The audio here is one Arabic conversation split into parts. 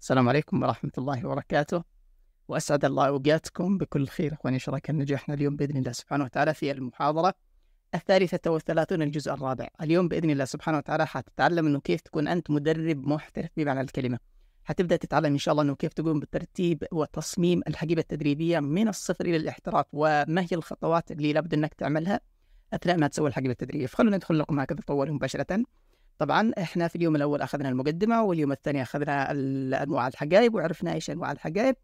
السلام عليكم ورحمة الله وبركاته وأسعد الله أوقاتكم بكل خير إخواني شراكة نجاحنا اليوم بإذن الله سبحانه وتعالى في المحاضرة الثالثة والثلاثون الجزء الرابع اليوم بإذن الله سبحانه وتعالى حتتعلم أنه كيف تكون أنت مدرب محترف بمعنى الكلمة حتبدأ تتعلم إن شاء الله أنه كيف تقوم بالترتيب وتصميم الحقيبة التدريبية من الصفر إلى الاحتراف وما هي الخطوات اللي لابد أنك تعملها أثناء ما تسوي الحقيبة التدريبية فخلونا ندخل لكم هكذا طوال مباشرة طبعا احنا في اليوم الاول اخذنا المقدمه واليوم الثاني اخذنا انواع الحقائب وعرفنا ايش انواع الحقائب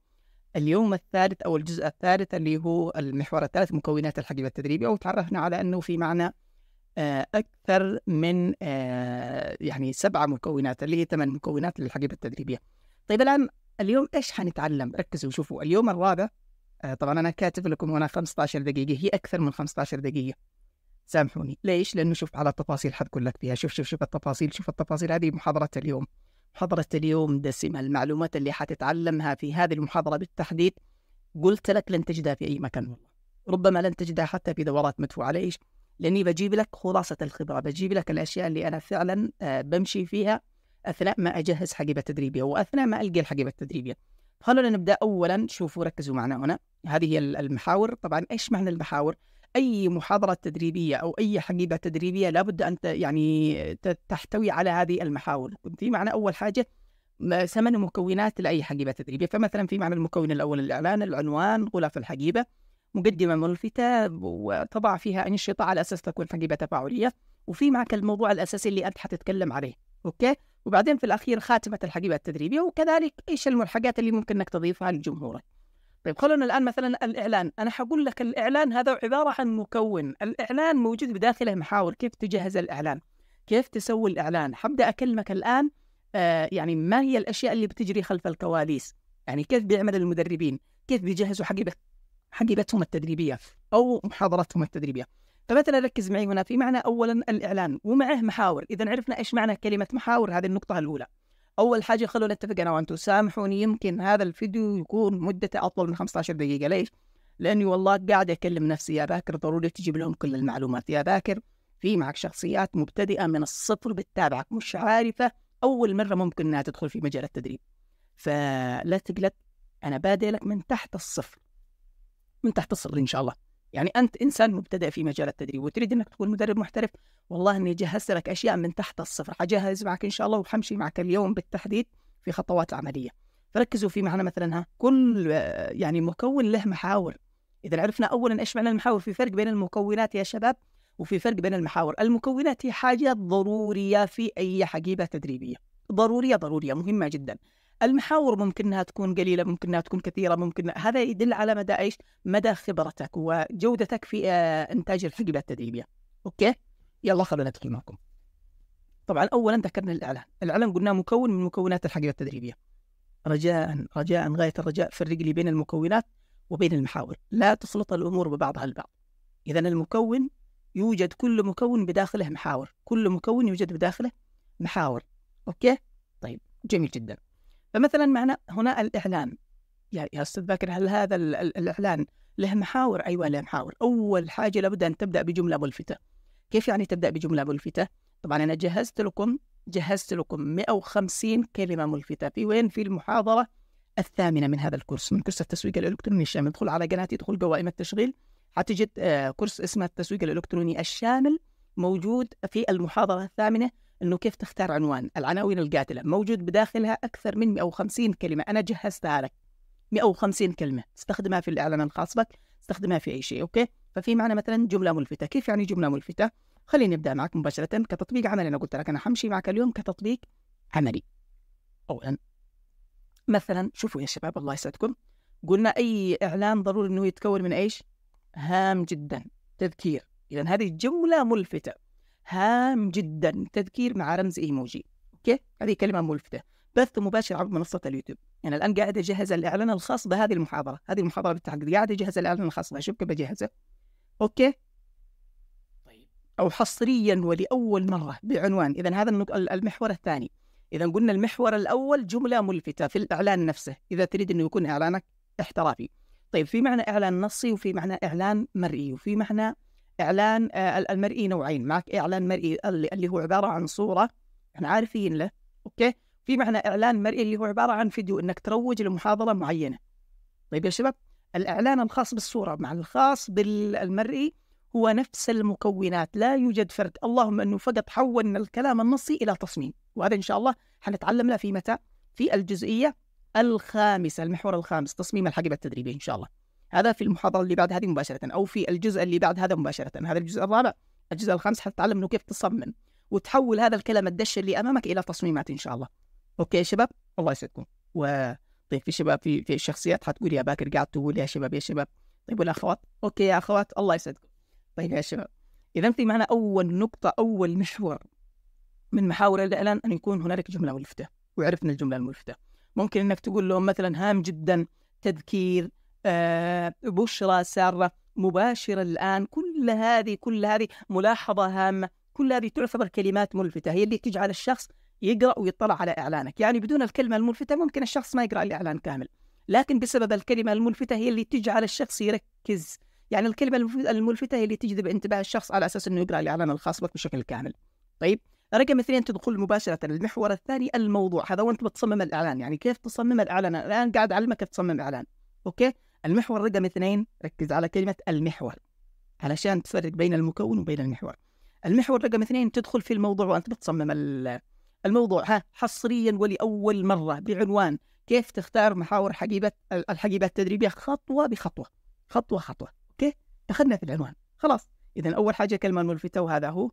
اليوم الثالث او الجزء الثالث اللي هو المحور الثالث مكونات الحقيبه التدريبيه وتعرفنا على انه في معنى آه، اكثر من آه، يعني سبعه مكونات اللي هي ثمان مكونات للحقيبه التدريبيه. طيب الان اليوم ايش حنتعلم؟ ركزوا شوفوا اليوم الرابع آه، طبعا انا كاتب لكم هنا 15 دقيقه هي اكثر من 15 دقيقه سامحوني ليش؟ لأنه شوف على التفاصيل حذكر لك فيها شوف شوف شوف التفاصيل شوف التفاصيل هذه محاضرة اليوم محاضرة اليوم دسمة المعلومات اللي حتتعلمها في هذه المحاضرة بالتحديد قلت لك لن تجدها في أي مكان والله ربما لن تجدها حتى في دورات مدفوعة ليش؟ لأني بجيب لك خلاصة الخبرة بجيب لك الأشياء اللي أنا فعلا آه، بمشي فيها أثناء ما أجهز حقيبة تدريبية وأثناء ما ألقي الحقيبة التدريبية خلونا نبدأ أولا شوفوا ركزوا معنا هنا هذه هي المحاور طبعا إيش معنى المحاور؟ اي محاضره تدريبيه او اي حقيبه تدريبيه لابد ان يعني تحتوي على هذه المحاور في معنى اول حاجه ثمن مكونات لاي حقيبه تدريبيه فمثلا في معنى المكون الاول الاعلان العنوان غلاف الحقيبه مقدمه ملفته وتضع فيها انشطه على اساس تكون حقيبه تفاعليه وفي معك الموضوع الاساسي اللي انت حتتكلم عليه اوكي وبعدين في الاخير خاتمه الحقيبه التدريبيه وكذلك ايش الملحقات اللي ممكن انك تضيفها لجمهورك طيب خلونا الان مثلا الاعلان انا حقول لك الاعلان هذا عباره عن مكون الاعلان موجود بداخله محاور كيف تجهز الاعلان كيف تسوي الاعلان حبدا اكلمك الان آه يعني ما هي الاشياء اللي بتجري خلف الكواليس يعني كيف بيعمل المدربين كيف بيجهزوا حقيبه حقيبتهم التدريبيه او محاضراتهم التدريبيه فمثلا ركز معي هنا في معنى اولا الاعلان ومعه محاور اذا عرفنا ايش معنى كلمه محاور هذه النقطه الاولى اول حاجه خلونا نتفق انا وانتم سامحوني يمكن هذا الفيديو يكون مدته اطول من 15 دقيقه ليش لاني والله قاعد اكلم نفسي يا باكر ضروري تجيب لهم كل المعلومات يا باكر في معك شخصيات مبتدئه من الصفر بتتابعك مش عارفه اول مره ممكن انها تدخل في مجال التدريب فلا تقلق انا بادئ لك من تحت الصفر من تحت الصفر ان شاء الله يعني انت انسان مبتدئ في مجال التدريب وتريد انك تكون مدرب محترف والله اني جهزت لك اشياء من تحت الصفر حجهز معك ان شاء الله وحمشي معك اليوم بالتحديد في خطوات عمليه فركزوا في معنى مثلا ها كل يعني مكون له محاور اذا عرفنا اولا ايش معنى المحاور في فرق بين المكونات يا شباب وفي فرق بين المحاور المكونات هي حاجات ضروريه في اي حقيبه تدريبيه ضروريه ضروريه مهمه جدا المحاور ممكن انها تكون قليله ممكن انها تكون كثيره ممكن هذا يدل على مدى ايش مدى خبرتك وجودتك في آه، انتاج الحقبه التدريبيه اوكي يلا خلونا ندخل معكم طبعا اولا ذكرنا الاعلان الاعلان قلنا مكون من مكونات الحقبه التدريبيه رجاء رجاء غايه الرجاء فرق لي بين المكونات وبين المحاور لا تخلط الامور ببعضها البعض اذا المكون يوجد كل مكون بداخله محاور كل مكون يوجد بداخله محاور اوكي طيب جميل جدا فمثلا معنا هنا الإعلان يا يا أستاذ باكر هل هذا الإعلان له محاور؟ أيوة له محاور أول حاجة لابد أن تبدأ بجملة ملفتة كيف يعني تبدأ بجملة ملفتة؟ طبعا أنا جهزت لكم جهزت لكم 150 كلمة ملفتة في وين؟ في المحاضرة الثامنة من هذا الكورس من كورس التسويق الإلكتروني الشامل ادخل على قناتي ادخل قوائم التشغيل حتجد آه، كورس اسمه التسويق الإلكتروني الشامل موجود في المحاضرة الثامنة انه كيف تختار عنوان العناوين القاتله موجود بداخلها اكثر من 150 كلمه انا جهزتها لك 150 كلمه استخدمها في الاعلان الخاص بك استخدمها في اي شيء اوكي ففي معنى مثلا جمله ملفته كيف يعني جمله ملفته خليني ابدا معك مباشره كتطبيق عملي انا قلت لك انا حمشي معك اليوم كتطبيق عملي اولا مثلا شوفوا يا شباب الله يسعدكم قلنا اي اعلان ضروري انه يتكون من ايش هام جدا تذكير اذا هذه جمله ملفته هام جدا تذكير مع رمز ايموجي اوكي هذه كلمه ملفته بث مباشر عبر منصه اليوتيوب انا يعني الان قاعد اجهز الاعلان الخاص بهذه المحاضره هذه المحاضره بالتحديد قاعد اجهز الاعلان الخاص بها شوف كيف بجهزه اوكي طيب او حصريا ولاول مره بعنوان اذا هذا المحور الثاني اذا قلنا المحور الاول جمله ملفته في الاعلان نفسه اذا تريد انه يكون اعلانك احترافي طيب في معنى اعلان نصي وفي معنى اعلان مرئي وفي معنى اعلان آه، المرئي نوعين معك اعلان مرئي اللي هو عباره عن صوره احنا عارفين له اوكي في معنى اعلان مرئي اللي هو عباره عن فيديو انك تروج لمحاضره معينه طيب يا شباب الاعلان الخاص بالصوره مع الخاص بالمرئي هو نفس المكونات لا يوجد فرق اللهم انه فقط حولنا الكلام النصي الى تصميم وهذا ان شاء الله حنتعلم له في متى في الجزئيه الخامسه المحور الخامس تصميم الحقيبه التدريبيه ان شاء الله هذا في المحاضرة اللي بعد هذه مباشرة أو في الجزء اللي بعد هذا مباشرة هذا الجزء الرابع الجزء الخامس حتتعلم أنه كيف تصمم وتحول هذا الكلام الدش اللي أمامك إلى تصميمات إن شاء الله أوكي يا شباب الله يسعدكم و طيب في شباب في في شخصيات حتقول يا باكر قاعد تقول يا شباب يا شباب طيب والأخوات أوكي يا أخوات الله يسعدكم طيب يا شباب إذا في معنا أول نقطة أول محور من محاور الإعلان أن يكون هنالك جملة ملفتة وعرفنا الجملة الملفتة ممكن أنك تقول لهم مثلا هام جدا تذكير آه، بشرى سارة مباشرة الآن كل هذه كل هذه ملاحظة هامة كل هذه تعتبر كلمات ملفتة هي اللي تجعل الشخص يقرأ ويطلع على إعلانك يعني بدون الكلمة الملفتة ممكن الشخص ما يقرأ الإعلان كامل لكن بسبب الكلمة الملفتة هي اللي تجعل الشخص يركز يعني الكلمة الملفتة هي اللي تجذب انتباه الشخص على أساس أنه يقرأ الإعلان الخاص بك بشكل كامل طيب رقم اثنين تدخل مباشرة المحور الثاني الموضوع هذا وانت بتصمم الإعلان يعني كيف تصمم الإعلان الآن قاعد أعلمك كيف تصمم إعلان أوكي المحور رقم اثنين ركز على كلمة المحور علشان تفرق بين المكون وبين المحور المحور رقم اثنين تدخل في الموضوع وأنت بتصمم الموضوع ها حصريا ولأول مرة بعنوان كيف تختار محاور حقيبة الحقيبة التدريبية خطوة بخطوة خطوة خطوة أوكي أخذنا في العنوان خلاص إذا أول حاجة كلمة ملفتة وهذا هو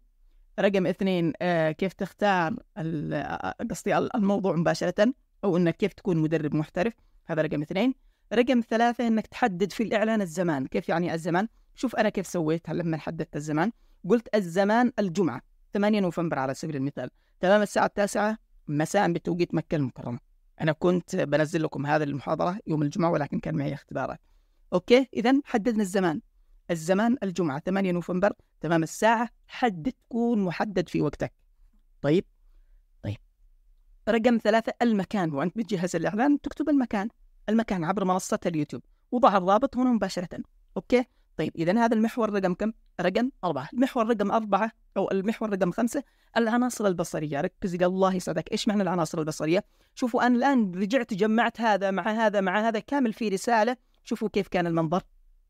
رقم اثنين آه كيف تختار آه، قصدي الموضوع مباشرة أو أنك كيف تكون مدرب محترف هذا رقم اثنين رقم ثلاثة انك تحدد في الاعلان الزمان كيف يعني الزمان شوف انا كيف سويت لما حددت الزمان قلت الزمان الجمعة 8 نوفمبر على سبيل المثال تمام الساعة التاسعة مساء بتوقيت مكة المكرمة أنا كنت بنزل لكم هذه المحاضرة يوم الجمعة ولكن كان معي اختبارات أوكي إذا حددنا الزمان الزمان الجمعة 8 نوفمبر تمام الساعة حدد تكون محدد في وقتك طيب طيب رقم ثلاثة المكان وأنت بتجهز الإعلان تكتب المكان المكان عبر منصة اليوتيوب وضع الرابط هنا مباشرة أوكي طيب إذا هذا المحور رقم كم؟ رقم أربعة المحور رقم أربعة أو المحور رقم خمسة العناصر البصرية ركز قال الله يسعدك إيش معنى العناصر البصرية؟ شوفوا أنا الآن رجعت جمعت هذا مع هذا مع هذا كامل في رسالة شوفوا كيف كان المنظر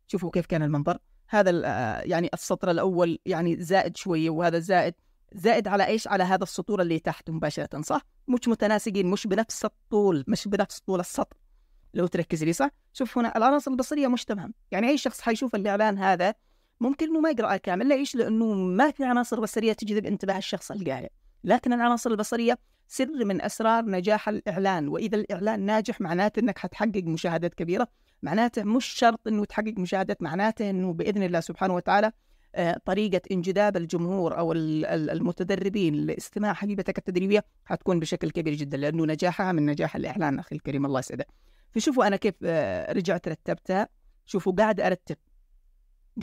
شوفوا كيف كان المنظر هذا آه، يعني السطر الأول يعني زائد شوية وهذا زائد زائد على ايش؟ على هذا السطور اللي تحت مباشرة صح؟ مش متناسقين مش بنفس الطول مش بنفس طول السطر لو تركز لي صح شوف هنا العناصر البصريه مش تمام يعني اي شخص حيشوف الاعلان هذا ممكن انه ما يقرا آية كامل ليش لانه ما في عناصر بصريه تجذب انتباه الشخص القارئ لكن العناصر البصريه سر من اسرار نجاح الاعلان واذا الاعلان ناجح معناته انك حتحقق مشاهدات كبيره معناته مش شرط انه تحقق مشاهدات معناته انه باذن الله سبحانه وتعالى آه، طريقة انجذاب الجمهور أو المتدربين لاستماع حبيبتك التدريبية حتكون بشكل كبير جدا لأنه نجاحها من نجاح الإعلان أخي الكريم الله يسعدك فشوفوا انا كيف آه، رجعت رتبتها شوفوا قاعد ارتب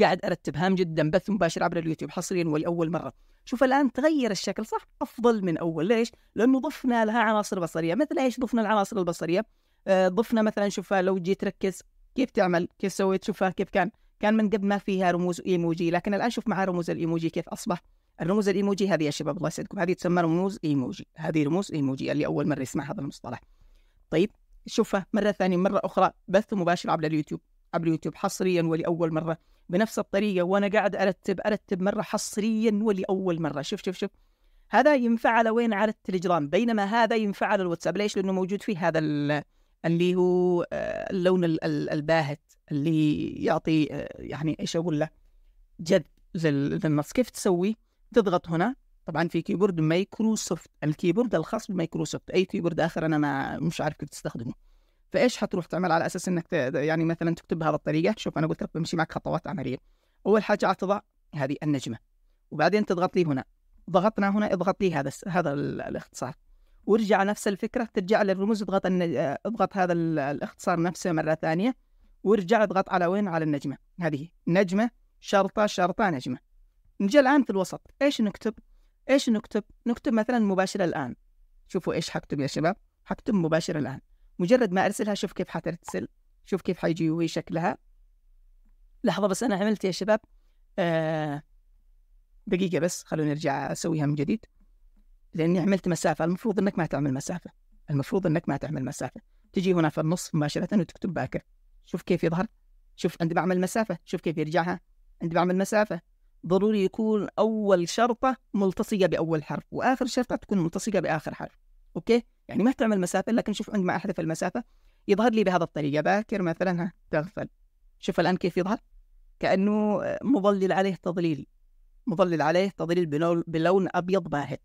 قاعد ارتب هام جدا بث مباشر عبر اليوتيوب حصريا ولاول مره شوف الان تغير الشكل صح افضل من اول ليش لانه ضفنا لها عناصر بصريه مثل ايش ضفنا العناصر البصريه آه، ضفنا مثلا شوفها لو جيت تركز كيف تعمل كيف سويت شوفها كيف كان كان من قبل ما فيها رموز ايموجي لكن الان شوف معها رموز الايموجي كيف اصبح الرموز الايموجي هذه يا شباب الله يسعدكم هذه تسمى رموز ايموجي هذه رموز ايموجي اللي اول مره يسمع هذا المصطلح طيب شوفه مرة ثانية مرة أخرى بث مباشر عبر اليوتيوب عبر اليوتيوب حصريا ولأول مرة بنفس الطريقة وأنا قاعد أرتب أرتب مرة حصريا ولأول مرة شوف شوف شوف هذا ينفع على وين على التليجرام بينما هذا ينفع على الواتساب ليش لأنه موجود فيه هذا اللي هو آه، اللون الباهت اللي يعطي آه، يعني ايش اقول له جذب للنص كيف تسوي تضغط هنا طبعا في كيبورد مايكروسوفت الكيبورد الخاص بمايكروسوفت اي كيبورد اخر انا ما مش عارف كيف تستخدمه فايش حتروح تعمل على اساس انك يعني مثلا تكتب بهذه الطريقه شوف انا قلت لك بمشي معك خطوات عمليه اول حاجه حتضع هذه النجمه وبعدين تضغط لي هنا ضغطنا هنا اضغط لي هذا هذا الاختصار وارجع نفس الفكره ترجع للرموز اضغط اضغط هذا الاختصار نفسه مره ثانيه وارجع اضغط على وين على النجمه هذه نجمه شرطه شرطه نجمه نجي الان في الوسط ايش نكتب ايش نكتب؟ نكتب مثلا مباشره الان شوفوا ايش حكتب يا شباب حكتب مباشره الان مجرد ما ارسلها شوف كيف حترسل شوف كيف حيجي وهي شكلها لحظه بس انا عملت يا شباب آه دقيقه بس خلوني أرجع اسويها من جديد لاني عملت مسافه المفروض انك ما تعمل مسافه المفروض انك ما تعمل مسافه تجي هنا في النص مباشره وتكتب باكر شوف كيف يظهر شوف عندي بعمل مسافه شوف كيف يرجعها عندي بعمل مسافه ضروري يكون أول شرطة ملتصقة بأول حرف وآخر شرطة تكون ملتصقة بآخر حرف أوكي يعني ما تعمل مسافة لكن شوف عندما أحذف المسافة يظهر لي بهذا الطريقة باكر مثلا ها تغفل شوف الآن كيف يظهر كأنه مظلل عليه تظليل مظلل عليه تظليل بلون أبيض باهت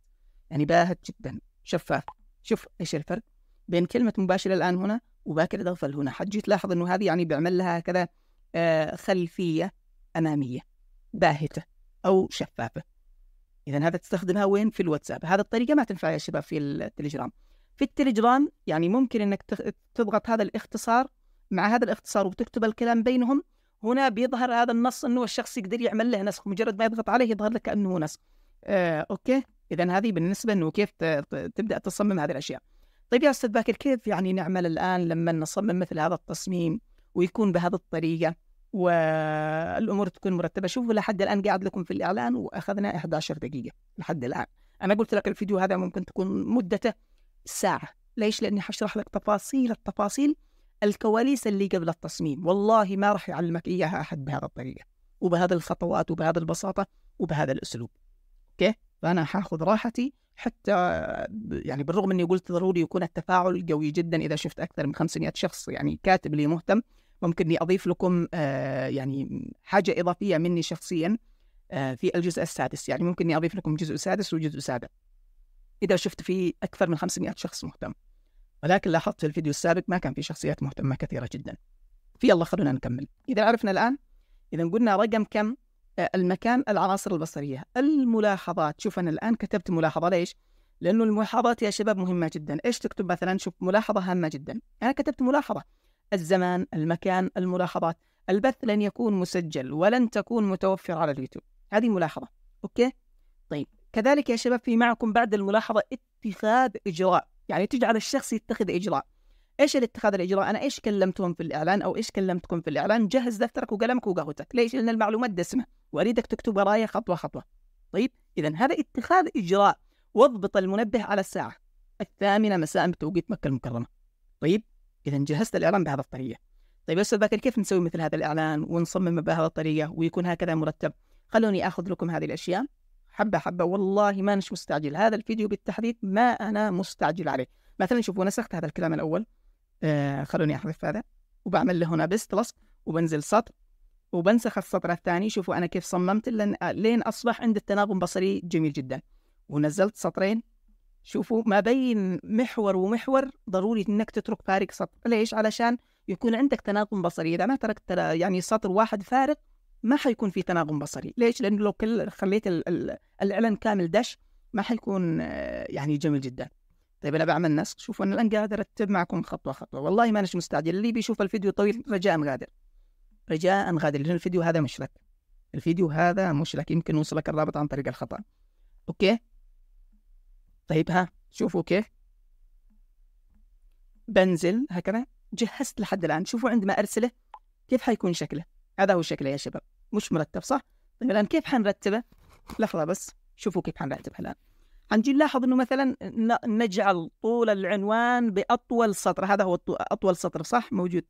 يعني باهت جدا شفاف شوف إيش الفرق بين كلمة مباشرة الآن هنا وباكر تغفل هنا حتجي تلاحظ أنه هذه يعني بيعمل لها كذا آه، خلفية أمامية باهته او شفافه اذا هذا تستخدمها وين في الواتساب هذه الطريقه ما تنفع يا شباب في التليجرام في التليجرام يعني ممكن انك تضغط هذا الاختصار مع هذا الاختصار وتكتب الكلام بينهم هنا بيظهر هذا النص انه الشخص يقدر يعمل له نسخ مجرد ما يضغط عليه يظهر لك كانه نسخ آه، اوكي اذا هذه بالنسبه انه كيف تبدا تصمم هذه الاشياء طيب يا استاذ باكر كيف يعني نعمل الان لما نصمم مثل هذا التصميم ويكون بهذه الطريقه والامور تكون مرتبه شوفوا لحد الان قاعد لكم في الاعلان واخذنا 11 دقيقه لحد الان انا قلت لك الفيديو هذا ممكن تكون مدته ساعه ليش لاني حشرح لك تفاصيل التفاصيل الكواليس اللي قبل التصميم والله ما راح يعلمك اياها احد بهذه الطريقه وبهذه الخطوات وبهذه البساطه وبهذا الاسلوب اوكي فانا حاخذ راحتي حتى يعني بالرغم اني قلت ضروري يكون التفاعل قوي جدا اذا شفت اكثر من 500 شخص يعني كاتب لي مهتم ممكن أضيف لكم آه، يعني حاجة إضافية مني شخصيا آه، في الجزء السادس يعني ممكن أضيف لكم جزء سادس وجزء سابع إذا شفت فيه أكثر من 500 شخص مهتم ولكن لاحظت في الفيديو السابق ما كان في شخصيات مهتمة كثيرة جدا في الله خلونا نكمل إذا عرفنا الآن إذا قلنا رقم كم آه، المكان العناصر البصرية الملاحظات شوف أنا الآن كتبت ملاحظة ليش؟ لأنه الملاحظات يا شباب مهمة جدا إيش تكتب مثلا شوف ملاحظة هامة جدا أنا كتبت ملاحظة الزمان المكان الملاحظات البث لن يكون مسجل ولن تكون متوفر على اليوتيوب هذه ملاحظة أوكي طيب كذلك يا شباب في معكم بعد الملاحظة اتخاذ إجراء يعني تجعل الشخص يتخذ إجراء ايش الاتخاذ الاجراء؟ انا ايش كلمتهم في الاعلان او ايش كلمتكم في الاعلان؟ جهز دفترك وقلمك وقهوتك، ليش؟ لان المعلومات دسمه واريدك تكتب ورايا خطوه خطوه. طيب؟ اذا هذا اتخاذ اجراء واضبط المنبه على الساعه الثامنه مساء بتوقيت مكه المكرمه. طيب؟ اذا جهزت الاعلان بهذه الطريقه طيب يا استاذ باكر كيف نسوي مثل هذا الاعلان ونصمم بهذه الطريقه ويكون هكذا مرتب خلوني اخذ لكم هذه الاشياء حبه حبه والله ما نش مستعجل هذا الفيديو بالتحديد ما انا مستعجل عليه مثلا شوفوا نسخت هذا الكلام الاول آه خلوني احذف هذا وبعمل له هنا بيست لصق وبنزل سطر وبنسخ السطر الثاني شوفوا انا كيف صممت لين اصبح عند التناغم بصري جميل جدا ونزلت سطرين شوفوا ما بين محور ومحور ضروري انك تترك فارق سطر ليش علشان يكون عندك تناغم بصري اذا انا تركت يعني سطر واحد فارق ما حيكون في تناغم بصري ليش لانه لو كل خليت ال ال الاعلان كامل دش ما حيكون يعني جميل جدا طيب انا بعمل نسخ شوفوا انا الان قاعد ارتب معكم خطوه خطوه والله ما مش مستعجل اللي بيشوف الفيديو طويل رجاء غادر رجاء غادر لان الفيديو هذا مش لك الفيديو هذا مش لك يمكن وصلك الرابط عن طريق الخطا اوكي طيب ها شوفوا كيف بنزل هكذا جهزت لحد الآن شوفوا عندما أرسله كيف حيكون شكله هذا هو شكله يا شباب مش مرتب صح طيب الآن كيف حنرتبه لحظة بس شوفوا كيف حنرتبها الآن حنجي نلاحظ أنه مثلا نجعل طول العنوان بأطول سطر هذا هو أطول سطر صح موجود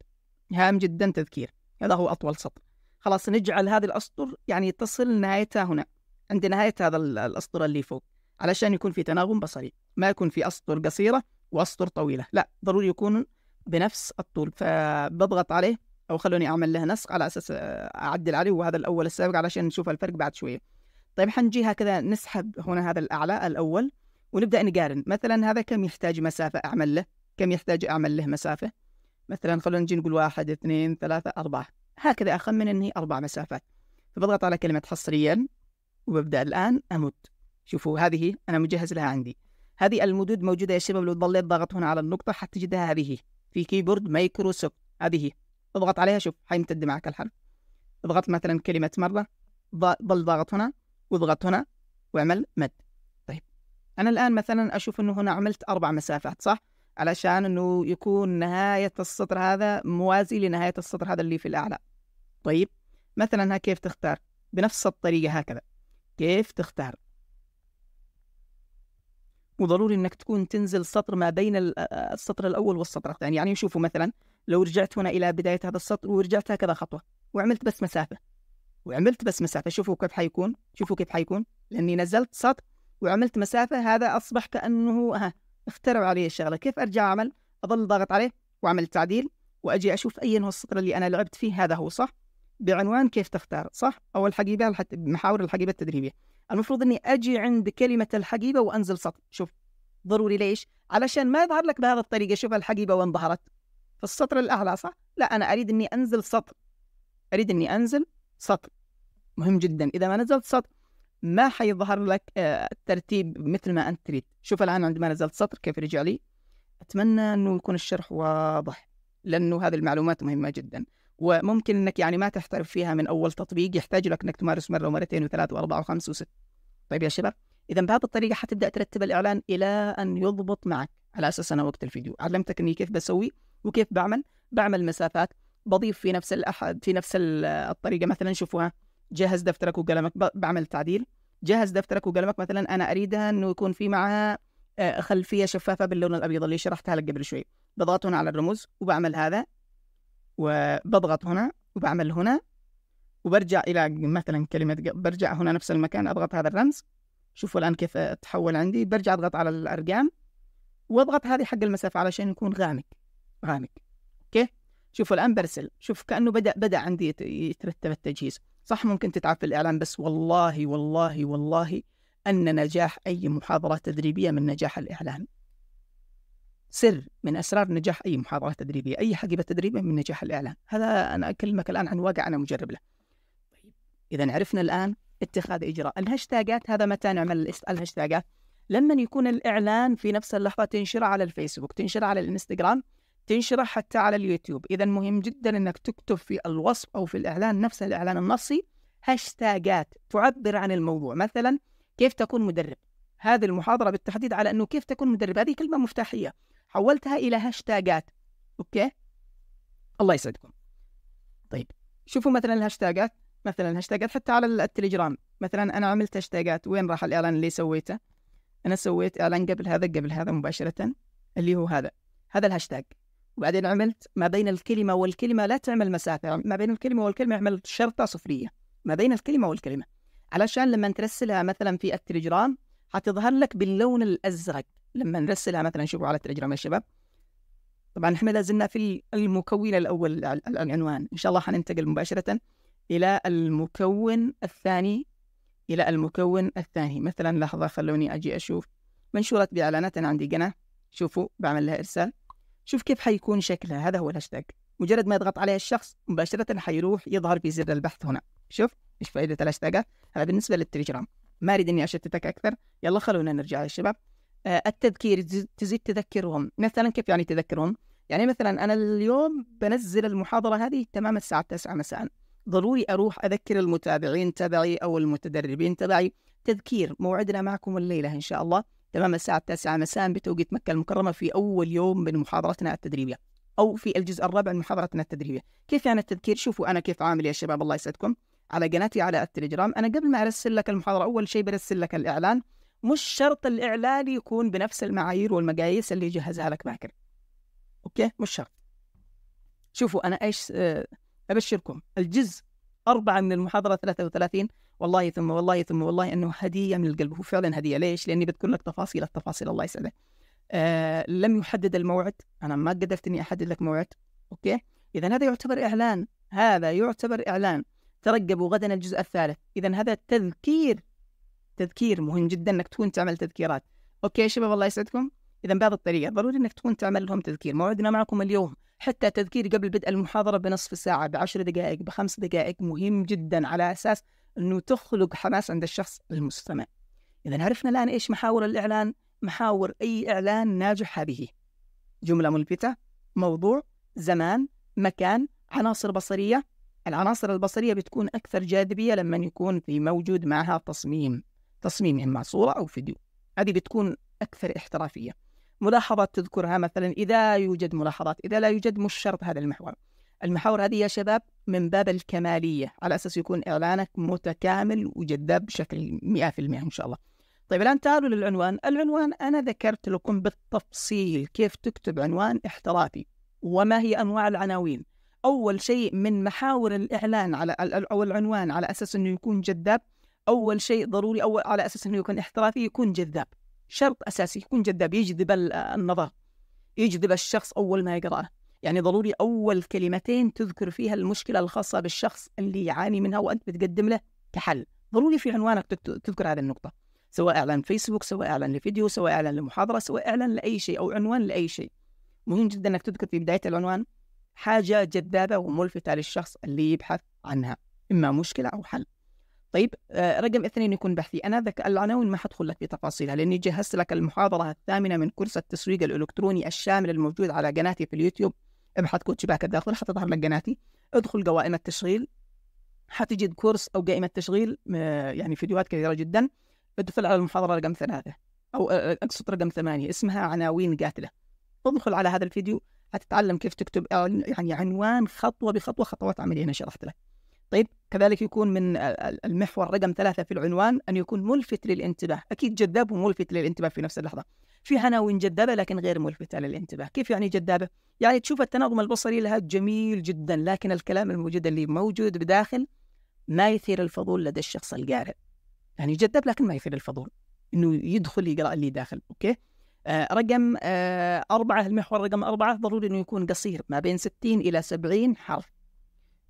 هام جدا تذكير هذا هو أطول سطر خلاص نجعل هذه الأسطر يعني تصل نهايتها هنا عند نهاية هذا الأسطر اللي فوق علشان يكون في تناغم بصري ما يكون في أسطر قصيرة وأسطر طويلة لا ضروري يكون بنفس الطول فبضغط عليه أو خلوني أعمل له نسق على أساس آه، أعدل عليه وهذا الأول السابق علشان نشوف الفرق بعد شوية طيب حنجي هكذا نسحب هنا هذا الأعلى الأول ونبدأ نقارن مثلا هذا كم يحتاج مسافة أعمل له كم يحتاج أعمل له مسافة مثلا خلونا نجي نقول واحد اثنين ثلاثة أربعة هكذا أخمن أني أربع مسافات فبضغط على كلمة حصريا وببدأ الآن أمد شوفوا هذه انا مجهز لها عندي هذه المدود موجوده يا شباب لو ضليت ضاغط هنا على النقطه حتجدها هذه في كيبورد مايكروسوفت هذه اضغط عليها شوف حيمتد معك الحرف اضغط مثلا كلمه مره ضل ضاغط هنا واضغط هنا واعمل مد طيب انا الان مثلا اشوف انه هنا عملت اربع مسافات صح علشان انه يكون نهايه السطر هذا موازي لنهايه السطر هذا اللي في الاعلى طيب مثلا ها كيف تختار بنفس الطريقه هكذا كيف تختار وضروري انك تكون تنزل سطر ما بين السطر الاول والسطر الثاني يعني شوفوا مثلا لو رجعت هنا الى بدايه هذا السطر ورجعت هكذا خطوه وعملت بس مسافه وعملت بس مسافه شوفوا كيف حيكون شوفوا كيف حيكون لاني نزلت سطر وعملت مسافه هذا اصبح كانه ها اخترعوا علي الشغله كيف ارجع اعمل اظل ضاغط عليه واعمل تعديل واجي اشوف اين هو السطر اللي انا لعبت فيه هذا هو صح بعنوان كيف تختار صح او الحقيبه الحت... محاور الحقيبه التدريبيه المفروض اني اجي عند كلمه الحقيبه وانزل سطر شوف ضروري ليش علشان ما يظهر لك بهذه الطريقه شوف الحقيبه وين ظهرت في السطر الاعلى صح لا انا اريد اني انزل سطر اريد اني انزل سطر مهم جدا اذا ما نزلت سطر ما حيظهر لك آه، الترتيب مثل ما انت تريد شوف الان عندما نزلت سطر كيف رجع لي اتمنى انه يكون الشرح واضح لانه هذه المعلومات مهمه جدا وممكن انك يعني ما تحترف فيها من اول تطبيق يحتاج لك انك تمارس مره ومرتين وثلاث واربعه وخمسه وست طيب يا شباب اذا بهذه الطريقه حتبدا ترتب الاعلان الى ان يضبط معك على اساس انا وقت الفيديو علمتك اني كيف بسوي وكيف بعمل بعمل مسافات بضيف في نفس الأحد في نفس الطريقه مثلا شوفوها جهز دفترك وقلمك بعمل تعديل جهز دفترك وقلمك مثلا انا اريدها انه يكون في معها آه، خلفيه شفافه باللون الابيض اللي شرحتها لك قبل شوي بضغط هنا على الرموز وبعمل هذا وبضغط هنا وبعمل هنا وبرجع إلى مثلا كلمة برجع هنا نفس المكان أضغط هذا الرمز شوفوا الآن كيف تحول عندي برجع أضغط على الأرقام واضغط هذه حق المسافة علشان يكون غامق غامق أوكي شوفوا الآن برسل شوف كأنه بدأ بدأ عندي يترتب التجهيز صح ممكن تتعب في الإعلان بس والله والله والله أن نجاح أي محاضرة تدريبية من نجاح الإعلان سر من اسرار نجاح اي محاضره تدريبيه، اي حقيبه تدريبيه من نجاح الاعلان، هذا انا اكلمك الان عن واقع انا مجرب له. طيب اذا عرفنا الان اتخاذ اجراء، الهاشتاجات هذا متى نعمل الهاشتاجات؟ لما يكون الاعلان في نفس اللحظه تنشره على الفيسبوك، تنشره على الانستغرام، تنشره حتى على اليوتيوب، اذا مهم جدا انك تكتب في الوصف او في الاعلان نفس الاعلان النصي هاشتاجات تعبر عن الموضوع، مثلا كيف تكون مدرب؟ هذه المحاضره بالتحديد على انه كيف تكون مدرب، هذه كلمه مفتاحيه. حولتها الى هاشتاجات اوكي الله يسعدكم طيب شوفوا مثلا الهاشتاجات مثلا الهاشتاجات حتى على التليجرام مثلا انا عملت هاشتاجات وين راح الاعلان اللي سويته انا سويت اعلان قبل هذا قبل هذا مباشره اللي هو هذا هذا الهاشتاج وبعدين عملت ما بين الكلمه والكلمه لا تعمل مسافه ما بين الكلمه والكلمه اعمل شرطه صفريه ما بين الكلمه والكلمه علشان لما ترسلها مثلا في التليجرام حتظهر لك باللون الازرق لما نرسلها مثلا شوفوا على التليجرام يا شباب طبعا احنا لازلنا في المكون الاول العنوان ان شاء الله حننتقل مباشره الى المكون الثاني الى المكون الثاني مثلا لحظه خلوني اجي اشوف منشورات باعلانات انا عندي قناه شوفوا بعمل لها ارسال شوف كيف حيكون شكلها هذا هو الهاشتاج مجرد ما يضغط عليها الشخص مباشره حيروح يظهر في زر البحث هنا شوف ايش فائده الهاشتاجات هذا بالنسبه للتليجرام ما اريد اني اشتتك اكثر يلا خلونا نرجع يا شباب آه، التذكير تزيد تذكرهم مثلا كيف يعني تذكرهم يعني مثلا انا اليوم بنزل المحاضره هذه تمام الساعه 9 مساء ضروري اروح اذكر المتابعين تبعي او المتدربين تبعي تذكير موعدنا معكم الليله ان شاء الله تمام الساعه 9 مساء بتوقيت مكه المكرمه في اول يوم من محاضرتنا التدريبيه او في الجزء الرابع من محاضرتنا التدريبيه كيف يعني التذكير شوفوا انا كيف عامل يا شباب الله يسعدكم على قناتي على التليجرام انا قبل ما ارسل لك المحاضره اول شيء برسل لك الاعلان مش شرط الاعلان يكون بنفس المعايير والمقاييس اللي يجهزها لك باكر اوكي مش شرط شوفوا انا ايش آه، ابشركم الجزء أربعة من المحاضرة 33 والله ثم والله ثم والله أنه هدية من القلب هو فعلا هدية ليش؟ لأني بذكر لك تفاصيل التفاصيل الله يسعدك آه لم يحدد الموعد أنا ما قدرت أني أحدد لك موعد أوكي إذا هذا يعتبر إعلان هذا يعتبر إعلان ترقبوا غدا الجزء الثالث إذا هذا تذكير تذكير مهم جدا انك تكون تعمل تذكيرات اوكي يا شباب الله يسعدكم اذا بهذه الطريقه ضروري انك تكون تعمل لهم تذكير موعدنا معكم اليوم حتى تذكير قبل بدء المحاضره بنصف ساعه بعشر دقائق بخمس دقائق مهم جدا على اساس انه تخلق حماس عند الشخص المستمع اذا عرفنا الان ايش محاور الاعلان محاور اي اعلان ناجح هذه جمله ملفته موضوع زمان مكان عناصر بصريه العناصر البصريه بتكون اكثر جاذبيه لما يكون في موجود معها تصميم تصميم إما صورة أو فيديو هذه بتكون أكثر احترافية ملاحظات تذكرها مثلا إذا يوجد ملاحظات إذا لا يوجد مش شرط هذا المحور المحاور هذه يا شباب من باب الكمالية على أساس يكون إعلانك متكامل وجذاب بشكل 100% إن شاء الله طيب الآن تعالوا للعنوان العنوان أنا ذكرت لكم بالتفصيل كيف تكتب عنوان احترافي وما هي أنواع العناوين أول شيء من محاور الإعلان على أو العنوان على أساس أنه يكون جذاب اول شيء ضروري اول على اساس انه يكون احترافي يكون جذاب شرط اساسي يكون جذاب يجذب النظر يجذب الشخص اول ما يقراه يعني ضروري اول كلمتين تذكر فيها المشكله الخاصه بالشخص اللي يعاني منها وانت بتقدم له كحل ضروري في عنوانك تذكر هذه النقطه سواء اعلان فيسبوك سواء اعلان لفيديو سواء اعلان لمحاضره سواء اعلان لاي شيء او عنوان لاي شيء مهم جدا انك تذكر في بدايه العنوان حاجه جذابه وملفته للشخص اللي يبحث عنها اما مشكله او حل طيب آه، رقم اثنين يكون بحثي انا ذاك العناوين ما حدخل لك بتفاصيلها لاني جهزت لك المحاضره الثامنه من كورس التسويق الالكتروني الشامل الموجود على قناتي في اليوتيوب ابحث كوتش باك الداخل حتظهر لك قناتي ادخل قوائم التشغيل حتجد كورس او قائمه تشغيل آه، يعني فيديوهات كثيره جدا ادخل على المحاضره رقم ثلاثه او آه، اقصد رقم ثمانيه اسمها عناوين قاتله ادخل على هذا الفيديو حتتعلم كيف تكتب يعني عنوان خطوه بخطوه خطوات عمليه انا شرحت لك طيب كذلك يكون من المحور رقم ثلاثة في العنوان أن يكون ملفت للانتباه أكيد جذاب وملفت للانتباه في نفس اللحظة في عناوين جذابة لكن غير ملفتة للانتباه كيف يعني جذابة؟ يعني تشوف التناغم البصري لها جميل جدا لكن الكلام الموجود اللي موجود بداخل ما يثير الفضول لدى الشخص القارئ يعني جذاب لكن ما يثير الفضول انه يدخل يقرا اللي داخل اوكي آه رقم آه أربعة المحور رقم أربعة ضروري أنه يكون قصير ما بين 60 إلى 70 حرف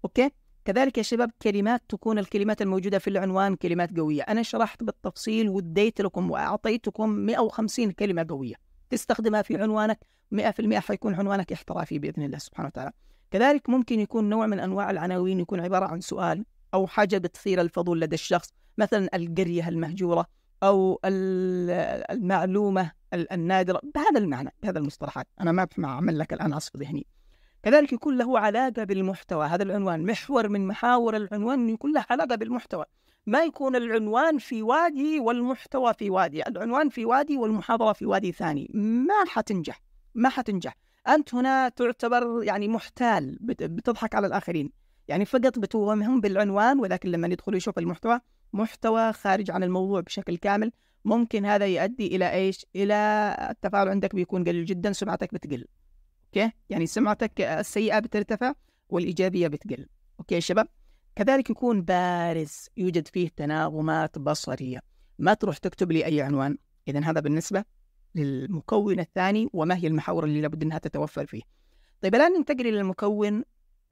أوكي كذلك يا شباب كلمات تكون الكلمات الموجودة في العنوان كلمات قوية أنا شرحت بالتفصيل وديت لكم وأعطيتكم 150 كلمة قوية تستخدمها في عنوانك 100% حيكون عنوانك احترافي بإذن الله سبحانه وتعالى كذلك ممكن يكون نوع من أنواع العناوين يكون عبارة عن سؤال أو حاجة بتثير الفضول لدى الشخص مثلا القرية المهجورة أو المعلومة النادرة بهذا المعنى بهذا المصطلحات أنا ما أعمل لك الآن عصف ذهني كذلك يكون له علاقة بالمحتوى هذا العنوان محور من محاور العنوان يكون له علاقة بالمحتوى ما يكون العنوان في وادي والمحتوى في وادي العنوان في وادي والمحاضرة في وادي ثاني ما حتنجح ما حتنجح أنت هنا تعتبر يعني محتال بتضحك على الآخرين يعني فقط بتوهمهم بالعنوان ولكن لما يدخلوا يشوف المحتوى محتوى خارج عن الموضوع بشكل كامل ممكن هذا يؤدي إلى إيش؟ إلى التفاعل عندك بيكون قليل جدا سمعتك بتقل اوكي يعني سمعتك السيئه بترتفع والايجابيه بتقل اوكي يا شباب كذلك يكون بارز يوجد فيه تناغمات بصريه ما تروح تكتب لي اي عنوان اذا هذا بالنسبه للمكون الثاني وما هي المحاور اللي لابد انها تتوفر فيه طيب الان ننتقل الى المكون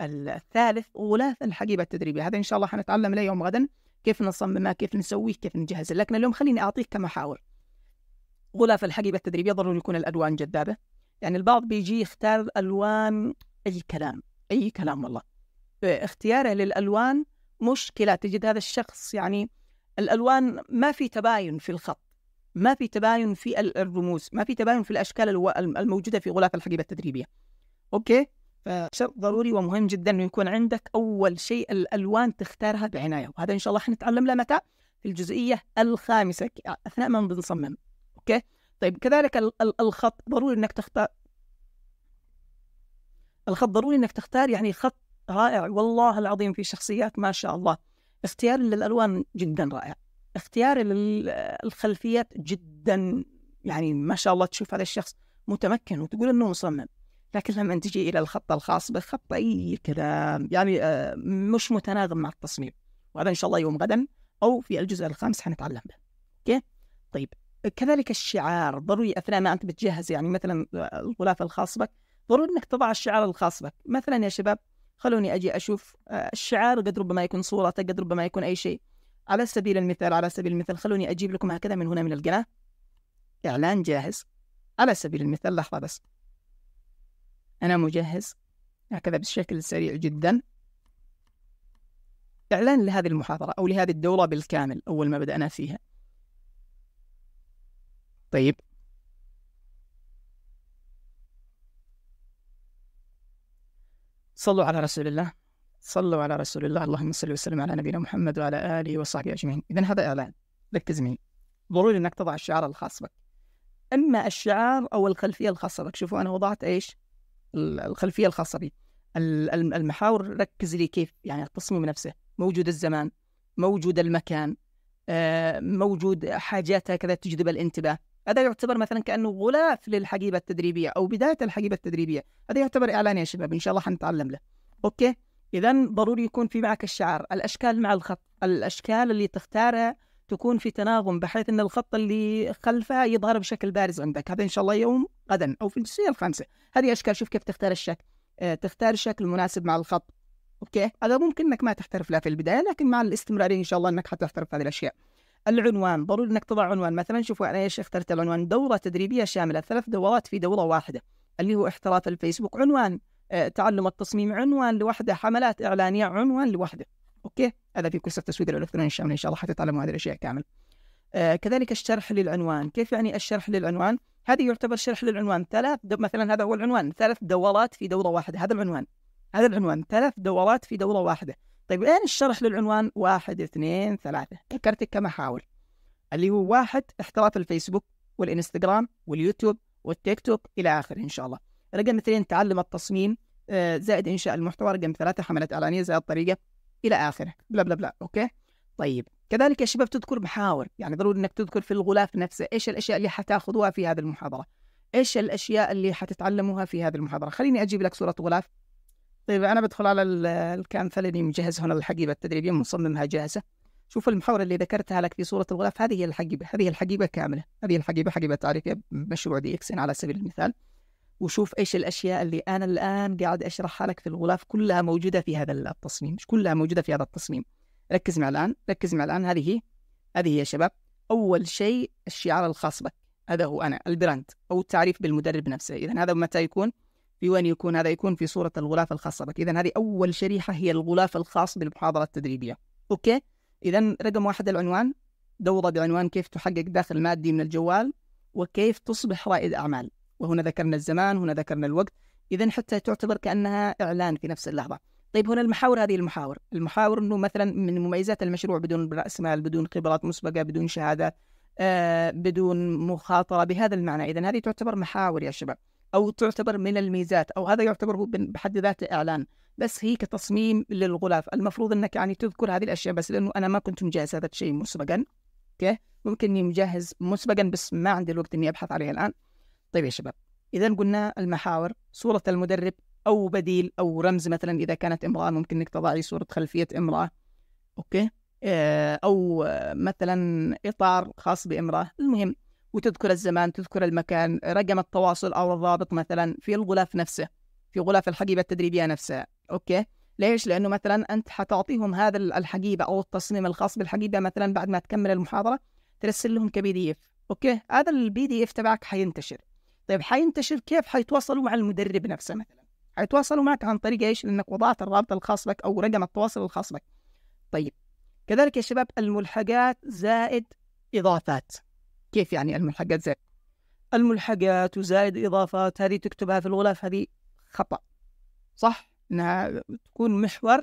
الثالث غلاف الحقيبه التدريبيه هذا ان شاء الله حنتعلم له يوم غدا كيف نصممها كيف نسويه كيف نجهزه لكن اليوم خليني اعطيك كمحاور غلاف الحقيبه التدريبيه ضروري يكون الالوان جذابه يعني البعض بيجي يختار الوان اي كلام اي كلام والله اختياره للالوان مشكله تجد هذا الشخص يعني الالوان ما في تباين في الخط ما في تباين في الرموز ما في تباين في الاشكال الموجوده في غلاف الحقيبه التدريبيه اوكي فشرط ضروري ومهم جدا انه يكون عندك اول شيء الالوان تختارها بعنايه وهذا ان شاء الله حنتعلم له متى في الجزئيه الخامسه اثناء ما بنصمم اوكي طيب كذلك الخط ضروري انك تختار الخط ضروري انك تختار يعني خط رائع والله العظيم في شخصيات ما شاء الله اختيار للالوان جدا رائع اختيار للخلفيات جدا يعني ما شاء الله تشوف هذا الشخص متمكن وتقول انه مصمم لكن لما تجي الى الخط الخاص بخط اي كلام يعني آه، مش متناغم مع التصميم وهذا ان شاء الله يوم غدا او في الجزء الخامس حنتعلم به اوكي طيب كذلك الشعار ضروري اثناء ما انت بتجهز يعني مثلا الغلاف الخاص بك ضروري انك تضع الشعار الخاص بك مثلا يا شباب خلوني اجي اشوف آه، الشعار قد ربما يكون صورتك قد ربما يكون اي شيء على سبيل المثال على سبيل المثال خلوني اجيب لكم هكذا من هنا من القناه اعلان جاهز على سبيل المثال لحظه بس انا مجهز هكذا بشكل سريع جدا اعلان لهذه المحاضره او لهذه الدوره بالكامل اول ما بدانا فيها طيب صلوا على رسول الله صلوا على رسول الله اللهم صل وسلم على نبينا محمد وعلى آله وصحبه أجمعين إذا هذا إعلان لك تزمين ضروري أنك تضع الشعار الخاص بك أما الشعار أو الخلفية الخاصة بك شوفوا أنا وضعت إيش الخلفية الخاصة بي المحاور ركز لي كيف يعني التصميم نفسه موجود الزمان موجود المكان آه، موجود حاجات هكذا تجذب الانتباه هذا يعتبر مثلا كانه غلاف للحقيبه التدريبيه او بدايه الحقيبه التدريبيه هذا يعتبر اعلان يا شباب ان شاء الله حنتعلم له اوكي اذا ضروري يكون في معك الشعار الاشكال مع الخط الاشكال اللي تختارها تكون في تناغم بحيث ان الخط اللي خلفها يظهر بشكل بارز عندك هذا ان شاء الله يوم غدا او في الجزئيه الخامسه هذه اشكال شوف كيف تختار الشكل آه، تختار الشكل المناسب مع الخط اوكي هذا ممكن انك ما تحترف له في البدايه لكن مع الاستمراريه ان شاء الله انك حتحترف هذه الاشياء العنوان ضروري انك تضع عنوان مثلا شوفوا انا ايش اخترت العنوان دوره تدريبيه شامله ثلاث دورات في دوره واحده اللي هو احتراف الفيسبوك عنوان آه، تعلم التصميم عنوان لوحده حملات اعلانيه عنوان لوحده اوكي هذا في كورس التسويق الالكتروني الشامل ان شاء الله حتتعلموا هذه الاشياء كامل آه كذلك الشرح للعنوان كيف يعني الشرح للعنوان هذه يعتبر شرح للعنوان ثلاث مثلا هذا هو العنوان ثلاث دورات في دوره واحده هذا العنوان هذا العنوان ثلاث دورات في دوره واحده طيب وين الشرح للعنوان واحد اثنين ثلاثة ذكرتك كما حاول اللي هو واحد احتراف الفيسبوك والإنستغرام واليوتيوب والتيك توك إلى آخره إن شاء الله رقم اثنين تعلم التصميم آه، زائد إنشاء المحتوى رقم ثلاثة حملة إعلانية زائد طريقة إلى آخره بلا بلا بلا أوكي طيب كذلك يا شباب تذكر محاور يعني ضروري انك تذكر في الغلاف نفسه ايش الاشياء اللي حتاخذوها في هذه المحاضره ايش الاشياء اللي حتتعلموها في هذه المحاضره خليني اجيب لك صوره غلاف طيب انا بدخل على الكامثله اللي مجهز هنا الحقيبه التدريبيه مصممها جاهزه شوف المحاور اللي ذكرتها لك في صوره الغلاف هذه هي الحقيبه هذه الحقيبه كامله هذه الحقيبه حقيبه تعريفيه مشروع دي اكسن على سبيل المثال وشوف ايش الاشياء اللي انا الان قاعد اشرحها لك في الغلاف كلها موجوده في هذا التصميم مش كلها موجوده في هذا التصميم ركز معي الان ركز معي الان هذه هي هذه هي يا شباب اول شيء الشعار الخاص بك هذا هو انا البراند او التعريف بالمدرب نفسه اذا هذا متى يكون بوين يكون هذا يكون في صورة الغلاف الخاصة بك إذا هذه أول شريحة هي الغلاف الخاص بالمحاضرة التدريبية أوكي إذا رقم واحد العنوان دوره بعنوان كيف تحقق دخل مادي من الجوال وكيف تصبح رائد أعمال وهنا ذكرنا الزمان هنا ذكرنا الوقت إذا حتى تعتبر كأنها إعلان في نفس اللحظة طيب هنا المحاور هذه المحاور المحاور أنه مثلا من مميزات المشروع بدون رأس مال بدون خبرات مسبقة بدون شهادة آه بدون مخاطرة بهذا المعنى إذا هذه تعتبر محاور يا شباب او تعتبر من الميزات او هذا يعتبر هو بحد ذاته اعلان بس هي كتصميم للغلاف المفروض انك يعني تذكر هذه الاشياء بس لانه انا ما كنت مجهز هذا الشيء مسبقا اوكي ممكن اني مجهز مسبقا بس ما عندي الوقت اني ابحث عليها الان طيب يا شباب اذا قلنا المحاور صوره المدرب او بديل او رمز مثلا اذا كانت امراه ممكن انك تضعي صوره خلفيه امراه اوكي آه، او آه، مثلا اطار خاص بامراه المهم وتذكر الزمان تذكر المكان رقم التواصل أو الرابط مثلا في الغلاف نفسه في غلاف الحقيبة التدريبية نفسها أوكي ليش؟ لأنه مثلا أنت حتعطيهم هذا الحقيبة أو التصميم الخاص بالحقيبة مثلا بعد ما تكمل المحاضرة ترسل لهم كبي دي إف أوكي هذا البي دي إف تبعك حينتشر طيب حينتشر كيف حيتواصلوا مع المدرب نفسه مثلا حيتواصلوا معك عن طريق ايش؟ لانك وضعت الرابط الخاص بك او رقم التواصل الخاص بك. طيب كذلك يا شباب الملحقات زائد اضافات. كيف يعني الملحقات زائد الملحقات وزائد إضافات هذه تكتبها في الغلاف هذه خطأ صح أنها تكون محور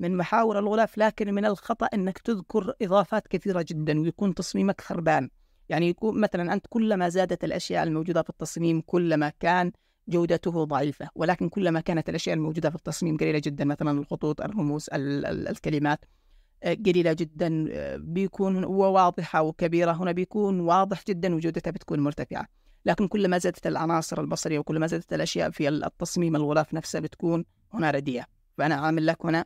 من محاور الغلاف لكن من الخطأ أنك تذكر إضافات كثيرة جدا ويكون تصميمك خربان يعني يكون مثلا أنت كلما زادت الأشياء الموجودة في التصميم كلما كان جودته ضعيفة ولكن كلما كانت الأشياء الموجودة في التصميم قليلة جدا مثلا الخطوط الرموز ال ال الكلمات قليله جدا آه، بيكون وواضحه وكبيره هنا بيكون واضح جدا وجودتها بتكون مرتفعه لكن كلما زادت العناصر البصريه وكلما زادت الاشياء في التصميم الغلاف نفسه بتكون هنا رديئه فانا عامل لك هنا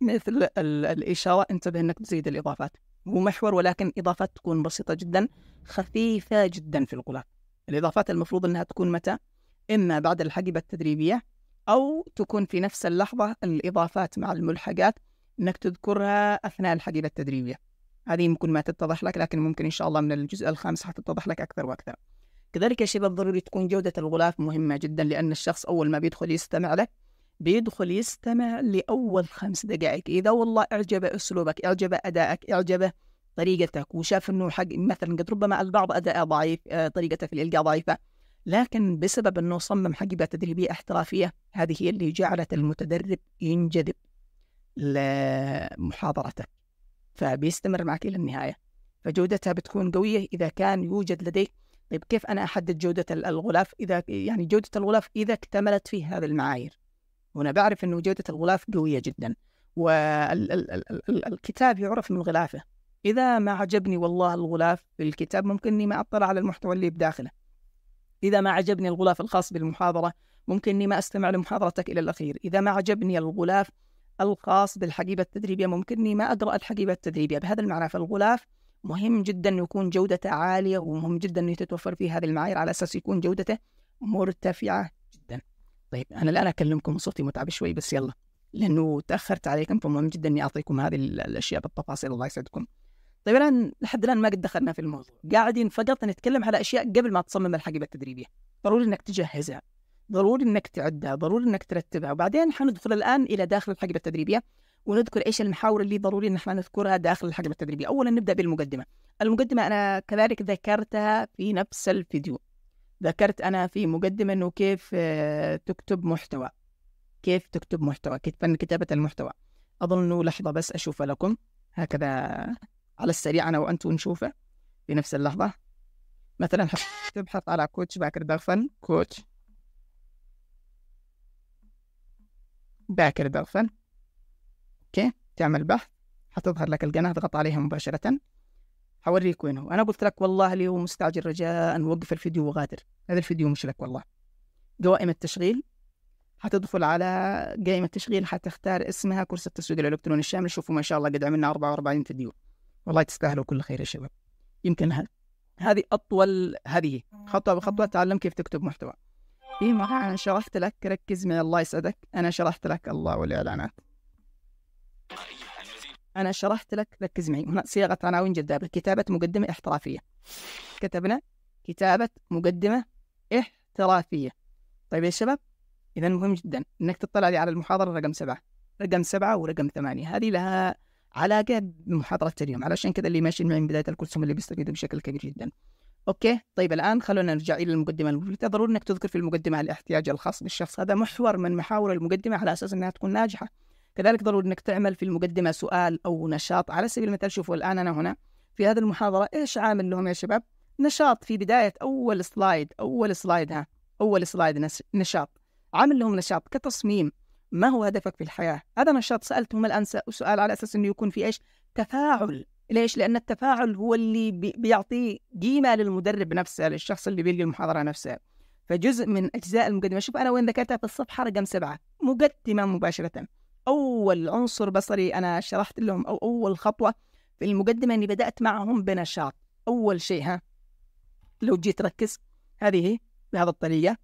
مثل الاشاره انتبه انك تزيد الاضافات هو محور ولكن اضافات تكون بسيطه جدا خفيفه جدا في الغلاف الاضافات المفروض انها تكون متى اما بعد الحقيبه التدريبيه او تكون في نفس اللحظه الاضافات مع الملحقات انك تذكرها اثناء الحديث التدريبيه هذه ممكن ما تتضح لك لكن ممكن ان شاء الله من الجزء الخامس حتتضح لك اكثر واكثر كذلك يا شباب ضروري تكون جوده الغلاف مهمه جدا لان الشخص اول ما بيدخل يستمع لك بيدخل يستمع لاول خمس دقائق اذا والله اعجب اسلوبك اعجب ادائك اعجب طريقتك وشاف انه حق مثلا قد ربما البعض اداء ضعيف آه، طريقته في الالقاء ضعيفه لكن بسبب انه صمم حقيبه تدريبيه احترافيه هذه هي اللي جعلت المتدرب ينجذب لمحاضرتك فبيستمر معك إلى النهاية فجودتها بتكون قوية إذا كان يوجد لديك طيب كيف أنا أحدد جودة الغلاف إذا يعني جودة الغلاف إذا اكتملت فيه هذه المعايير وأنا بعرف أنه جودة الغلاف قوية جدا والكتاب يعرف من غلافه إذا ما عجبني والله الغلاف بالكتاب ممكن إني ما أطلع على المحتوى اللي بداخله إذا ما عجبني الغلاف الخاص بالمحاضرة ممكن إني ما أستمع لمحاضرتك إلى الأخير إذا ما عجبني الغلاف الخاص بالحقيبة التدريبية ممكنني ما أقرأ الحقيبة التدريبية بهذا المعنى فالغلاف مهم جدا يكون جودته عالية ومهم جدا أنه تتوفر فيه هذه المعايير على أساس يكون جودته مرتفعة جدا طيب أنا الآن أكلمكم صوتي متعب شوي بس يلا لأنه تأخرت عليكم فمهم جدا أني أعطيكم هذه الأشياء بالتفاصيل الله يسعدكم طيب الآن لحد الآن ما قد دخلنا في الموضوع قاعدين فقط نتكلم على أشياء قبل ما تصمم الحقيبة التدريبية ضروري أنك تجهزها ضروري انك تعدها ضروري انك ترتبها وبعدين حندخل الان الى داخل الحقبه التدريبيه ونذكر ايش المحاور اللي ضروري ان احنا نذكرها داخل الحقبه التدريبيه اولا نبدا بالمقدمه المقدمه انا كذلك ذكرتها في نفس الفيديو ذكرت انا في مقدمه انه كيف آه، تكتب محتوى كيف تكتب محتوى كيف فن كتابه المحتوى اظن انه لحظه بس اشوفها لكم هكذا على السريع انا وانتم نشوفه في نفس اللحظه مثلا تبحث على كوتش باكر دغفن كوتش باكر البرفن اوكي تعمل بحث حتظهر لك القناه اضغط عليها مباشره حوريك وينه انا قلت لك والله اللي هو مستعجل رجاء وقف الفيديو وغادر هذا الفيديو مش لك والله قوائم التشغيل حتدخل على قائمة التشغيل حتختار اسمها كورس التسويق الإلكتروني الشامل شوفوا ما شاء الله قد عملنا 44 فيديو والله تستاهلوا كل خير يا شباب يمكن هذه أطول هذه خطوة بخطوة تعلم كيف تكتب محتوى في مرة أنا شرحت لك ركز معي الله يسعدك أنا شرحت لك الله والإعلانات أنا شرحت لك ركز معي هنا صياغة عناوين جذابة كتابة مقدمة احترافية كتبنا كتابة مقدمة احترافية طيب يا شباب إذا مهم جدا إنك تطلع لي على المحاضرة رقم سبعة رقم سبعة ورقم ثمانية هذه لها علاقة بمحاضرة اليوم علشان كذا اللي ماشي معي من بداية الكورس هم اللي بيستفيدوا بشكل كبير جدا اوكي طيب الان خلونا نرجع الى المقدمه المفلته ضروري انك تذكر في المقدمه الاحتياج الخاص بالشخص هذا محور من محاور المقدمه على اساس انها تكون ناجحه كذلك ضروري انك تعمل في المقدمه سؤال او نشاط على سبيل المثال شوفوا الان انا هنا في هذه المحاضره ايش عامل لهم يا شباب نشاط في بدايه اول سلايد اول سلايد ها اول سلايد نشاط عامل لهم نشاط كتصميم ما هو هدفك في الحياه هذا نشاط سالتهم الان سؤال على اساس انه يكون في ايش تفاعل ليش؟ لأن التفاعل هو اللي بيعطي قيمة للمدرب نفسه للشخص اللي بيلقي المحاضرة نفسه فجزء من أجزاء المقدمة شوف أنا وين ذكرتها في الصفحة رقم سبعة مقدمة مباشرة أول عنصر بصري أنا شرحت لهم أو أول خطوة في المقدمة أني بدأت معهم بنشاط أول شيء ها لو جيت ركز هذه هي بهذه الطريقة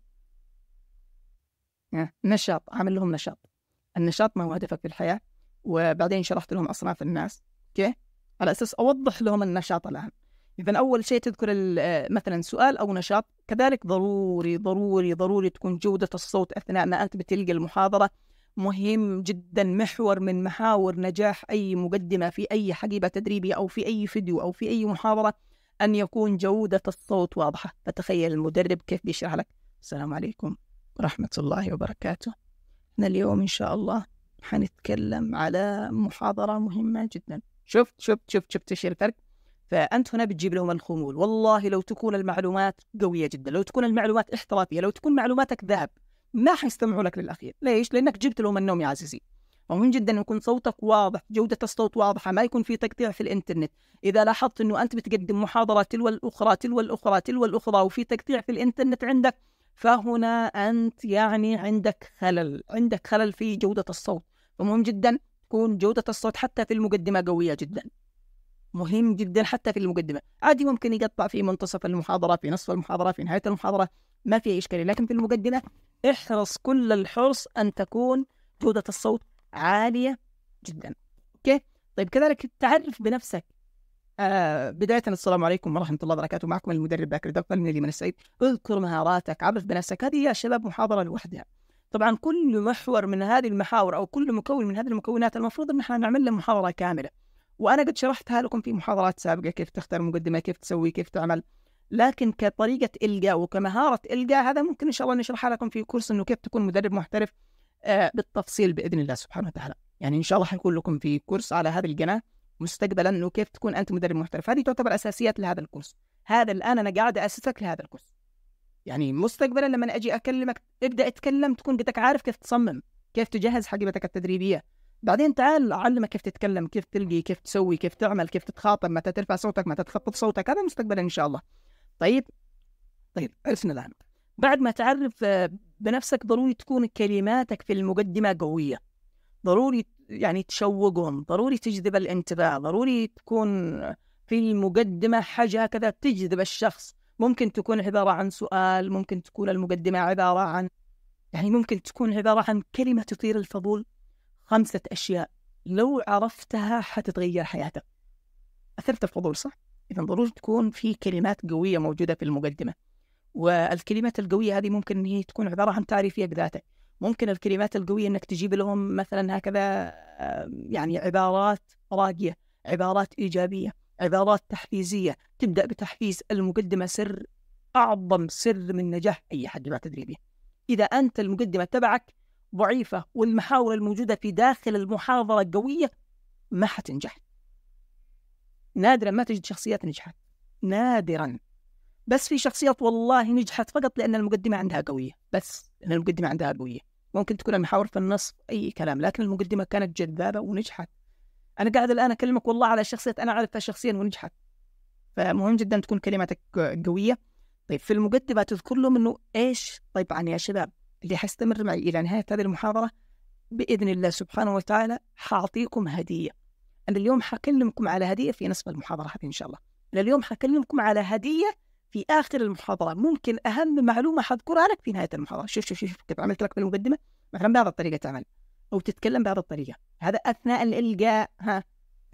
نشاط عامل لهم نشاط النشاط ما هو هدفك في الحياة وبعدين شرحت لهم أصناف الناس أوكي على اساس اوضح لهم النشاط العام اذا اول شيء تذكر آه، مثلا سؤال او نشاط كذلك ضروري ضروري ضروري تكون جوده الصوت اثناء ما انت بتلقي المحاضره مهم جدا محور من محاور نجاح اي مقدمه في اي حقيبه تدريبيه او في اي فيديو او في اي محاضره ان يكون جوده الصوت واضحه فتخيل المدرب كيف بيشرح لك السلام عليكم ورحمه الله وبركاته احنا اليوم ان شاء الله حنتكلم على محاضره مهمه جدا شفت شفت شفت شفت ايش الفرق؟ فانت هنا بتجيب لهم الخمول، والله لو تكون المعلومات قويه جدا، لو تكون المعلومات احترافيه، لو تكون معلوماتك ذهب ما حيستمعوا لك للاخير، ليش؟ لانك جبت لهم النوم يا عزيزي. مهم جدا يكون صوتك واضح، جودة الصوت واضحة، ما يكون في تقطيع في الانترنت، إذا لاحظت أنه أنت بتقدم محاضرة تلو الأخرى تلو الأخرى تلو الأخرى وفي تقطيع في الانترنت عندك فهنا أنت يعني عندك خلل، عندك خلل في جودة الصوت، فمهم جدا تكون جودة الصوت حتى في المقدمة قوية جدا مهم جدا حتى في المقدمة عادي ممكن يقطع في منتصف المحاضرة في نصف المحاضرة في نهاية المحاضرة ما في إشكالية لكن في المقدمة احرص كل الحرص أن تكون جودة الصوت عالية جدا أوكي طيب كذلك تعرف بنفسك آه بداية السلام عليكم ورحمة الله وبركاته معكم المدرب باكر دقل من اليمن السعيد اذكر مهاراتك عرف بنفسك هذه يا شباب محاضرة لوحدها طبعا كل محور من هذه المحاور او كل مكون من هذه المكونات المفروض ان احنا نعمل له محاضره كامله وانا قد شرحتها لكم في محاضرات سابقه كيف تختار مقدمه كيف تسوي كيف تعمل لكن كطريقه القاء وكمهاره القاء هذا ممكن ان شاء الله نشرحها لكم في كورس انه كيف تكون مدرب محترف آه، بالتفصيل باذن الله سبحانه وتعالى يعني ان شاء الله حيكون لكم في كورس على هذه القناه مستقبلا انه كيف تكون انت مدرب محترف هذه تعتبر اساسيات لهذا الكورس هذا الان انا قاعد اسسك لهذا الكورس يعني مستقبلا لما اجي اكلمك ابدا اتكلم تكون قدك عارف كيف تصمم كيف تجهز حقيبتك التدريبيه بعدين تعال اعلمك كيف تتكلم كيف تلقي كيف تسوي كيف تعمل كيف تتخاطب متى ترفع صوتك متى تخفض صوتك هذا مستقبلا ان شاء الله طيب طيب عرفنا الان بعد ما تعرف آه، بنفسك ضروري تكون كلماتك في المقدمه قويه ضروري يعني تشوقهم ضروري تجذب الانتباه ضروري تكون في المقدمه حاجه هكذا تجذب الشخص ممكن تكون عبارة عن سؤال ممكن تكون المقدمة عبارة عن يعني ممكن تكون عبارة عن كلمة تثير الفضول خمسة أشياء لو عرفتها حتتغير حياتك أثرت الفضول صح؟ إذا ضروري تكون في كلمات قوية موجودة في المقدمة والكلمات القوية هذه ممكن إن هي تكون عبارة عن تعريفية بذاتك ممكن الكلمات القوية إنك تجيب لهم مثلا هكذا آه، يعني عبارات راقية عبارات إيجابية عبارات تحفيزيه تبدا بتحفيز المقدمه سر اعظم سر من نجاح اي حجمه تدريبيه. يعني. اذا انت المقدمه تبعك ضعيفه والمحاور الموجوده في داخل المحاضره قويه ما حتنجح. نادرا ما تجد شخصيات نجحت. نادرا. بس في شخصيات والله نجحت فقط لان المقدمه عندها قويه، بس لان المقدمه عندها قويه. ممكن تكون المحاور في النص اي كلام لكن المقدمه كانت جذابه ونجحت. انا قاعد الان اكلمك والله على شخصيات انا اعرفها شخصيا ونجحت فمهم جدا تكون كلماتك قويه طيب في المقدمه تذكر لهم انه ايش طيب عن يعني يا شباب اللي حيستمر معي الى نهايه هذه المحاضره باذن الله سبحانه وتعالى حاعطيكم هديه انا اليوم حكلمكم على هديه في نصف المحاضره هذه ان شاء الله انا اليوم حكلمكم على هديه في اخر المحاضره ممكن اهم معلومه حذكرها لك في نهايه المحاضره شوف شوف شوف كيف عملت لك في المقدمه مثلا بهذه الطريقه تعمل او تتكلم بهذه الطريقه هذا اثناء الالقاء ها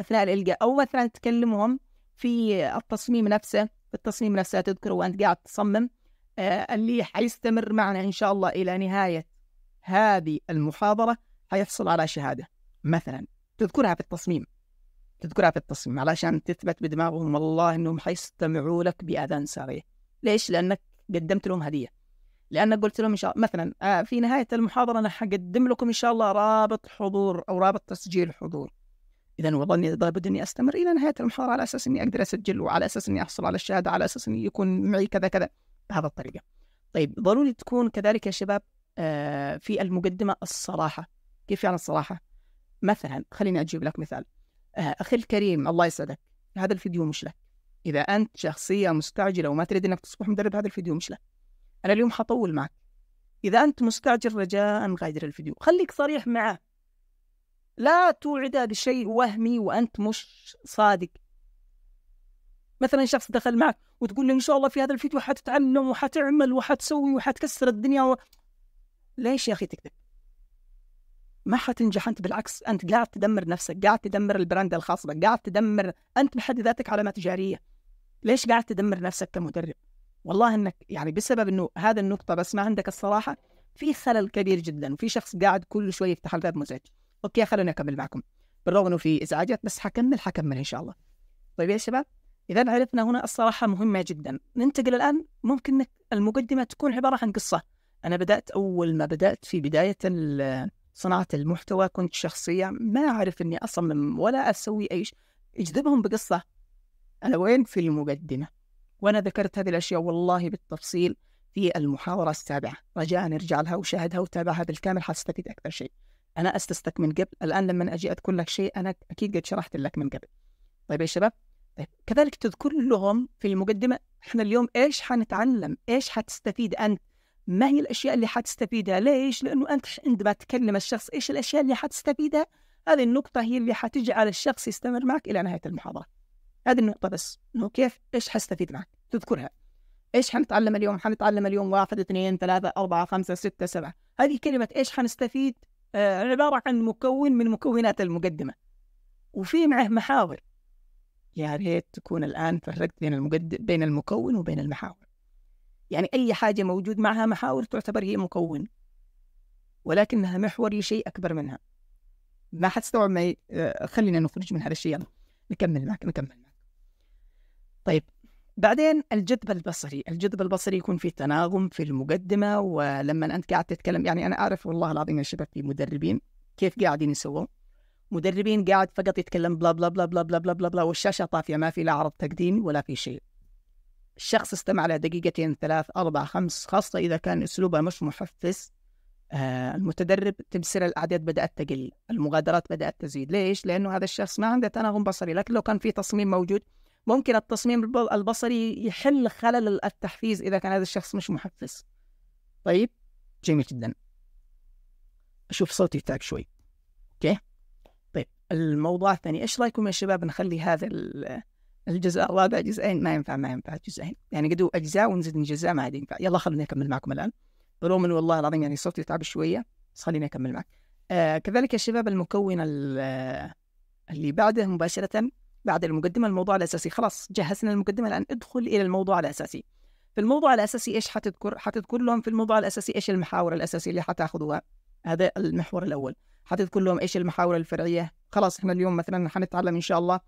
اثناء الالقاء او مثلا تكلمهم في التصميم نفسه في التصميم نفسه تذكر وانت قاعد تصمم آه اللي حيستمر معنا ان شاء الله الى نهايه هذه المحاضره حيحصل على شهاده مثلا تذكرها في التصميم تذكرها في التصميم علشان تثبت بدماغهم والله انهم حيستمعوا لك باذان ساريه ليش؟ لانك قدمت لهم هديه لان قلت لهم ان شاء الله مثلا آه، في نهايه المحاضره انا حقدم لكم ان شاء الله رابط حضور او رابط تسجيل حضور اذا وظني لابد اني استمر الى نهايه المحاضره على اساس اني اقدر اسجل وعلى اساس اني احصل على الشهاده على اساس اني يكون معي كذا كذا بهذه الطريقه. طيب ضروري تكون كذلك يا شباب آه، في المقدمه الصراحه، كيف يعني الصراحه؟ مثلا خليني اجيب لك مثال. آه، اخي الكريم الله يسعدك هذا الفيديو مش لك. اذا انت شخصيه مستعجله وما تريد انك تصبح مدرب هذا الفيديو مش لك. انا اليوم حطول معك اذا انت مستعجل رجاء غادر الفيديو خليك صريح معه لا توعد بشيء وهمي وانت مش صادق مثلا شخص دخل معك وتقول له ان شاء الله في هذا الفيديو حتتعلم وحتعمل وحتسوي وحتكسر الدنيا و... ليش يا اخي تكذب؟ ما حتنجح انت بالعكس انت قاعد تدمر نفسك قاعد تدمر البراند الخاص بك قاعد تدمر انت بحد ذاتك علامه تجاريه ليش قاعد تدمر نفسك كمدرب والله انك يعني بسبب انه هذا النقطه بس ما عندك الصراحه في خلل كبير جدا وفي شخص قاعد كل شويه يفتح الباب مزعج اوكي خلوني اكمل معكم بالرغم انه في ازعاجات بس حكمل حكمل ان شاء الله طيب يا شباب اذا عرفنا هنا الصراحه مهمه جدا ننتقل الان ممكن انك المقدمه تكون عباره عن قصه انا بدات اول ما بدات في بدايه صناعه المحتوى كنت شخصيه ما اعرف اني اصمم ولا اسوي اي شيء اجذبهم بقصه انا وين في المقدمه وأنا ذكرت هذه الأشياء والله بالتفصيل في المحاضرة السابعة رجاء ارجع لها وشاهدها وتابعها بالكامل حتستفيد أكثر شيء أنا أسستك من قبل الآن لما أجي أذكر لك شيء أنا أكيد قد شرحت لك من قبل طيب يا شباب طيب كذلك تذكر لهم في المقدمة احنا اليوم ايش حنتعلم ايش حتستفيد أنت ما هي الأشياء اللي حتستفيدها ليش لأنه أنت عندما تكلم الشخص ايش الأشياء اللي حتستفيدها هذه النقطة هي اللي حتجعل الشخص يستمر معك إلى نهاية المحاضرة هذه النقطة بس انه كيف ايش حستفيد معك تذكرها ايش حنتعلم اليوم حنتعلم اليوم واحد اثنين ثلاثة أربعة خمسة ستة سبعة هذه كلمة ايش حنستفيد آه عبارة عن مكون من مكونات المقدمة وفي معه محاور يا ريت تكون الآن فرقت بين المقدم بين المكون وبين المحاور يعني أي حاجة موجود معها محاور تعتبر هي مكون ولكنها محور لشيء أكبر منها ما حتستوعب ما ي... آه، خلينا نخرج من هذا الشيء يلا نكمل معك نكمل معك طيب بعدين الجذب البصري الجذب البصري يكون في تناغم في المقدمة ولما أنت قاعد تتكلم يعني أنا أعرف والله العظيم يا شباب في مدربين كيف قاعدين يسووا مدربين قاعد فقط يتكلم بلا بلا بلا بلا بلا بلا بلا, بلا والشاشة طافية ما في لا عرض تقديمي ولا في شيء الشخص استمع له دقيقتين ثلاث أربع خمس خاصة إذا كان أسلوبه مش محفز آه المتدرب تبصر الأعداد بدأت تقل المغادرات بدأت تزيد ليش؟ لأنه هذا الشخص ما عنده تناغم بصري لكن لو كان في تصميم موجود ممكن التصميم البصري يحل خلل التحفيز إذا كان هذا الشخص مش محفز طيب جميل جدا أشوف صوتي تعب شوي أوكي طيب الموضوع الثاني إيش رأيكم يا شباب نخلي هذا الجزء الرابع جزئين ما ينفع ما ينفع جزئين يعني قدوا أجزاء ونزيد من جزء ما عاد ينفع يلا خليني أكمل معكم الآن رغم أن والله العظيم يعني صوتي تعب شوية بس خليني أكمل معك آه كذلك يا شباب المكون آه، اللي بعده مباشرة بعد المقدمه الموضوع الاساسي خلاص جهزنا المقدمه الان ادخل الى الموضوع الاساسي في الموضوع الاساسي ايش حتذكر حتذكر لهم في الموضوع الاساسي ايش المحاور الاساسيه اللي حتاخذوها هذا المحور الاول حتذكر لهم ايش المحاور الفرعيه خلاص احنا اليوم مثلا حنتعلم ان شاء الله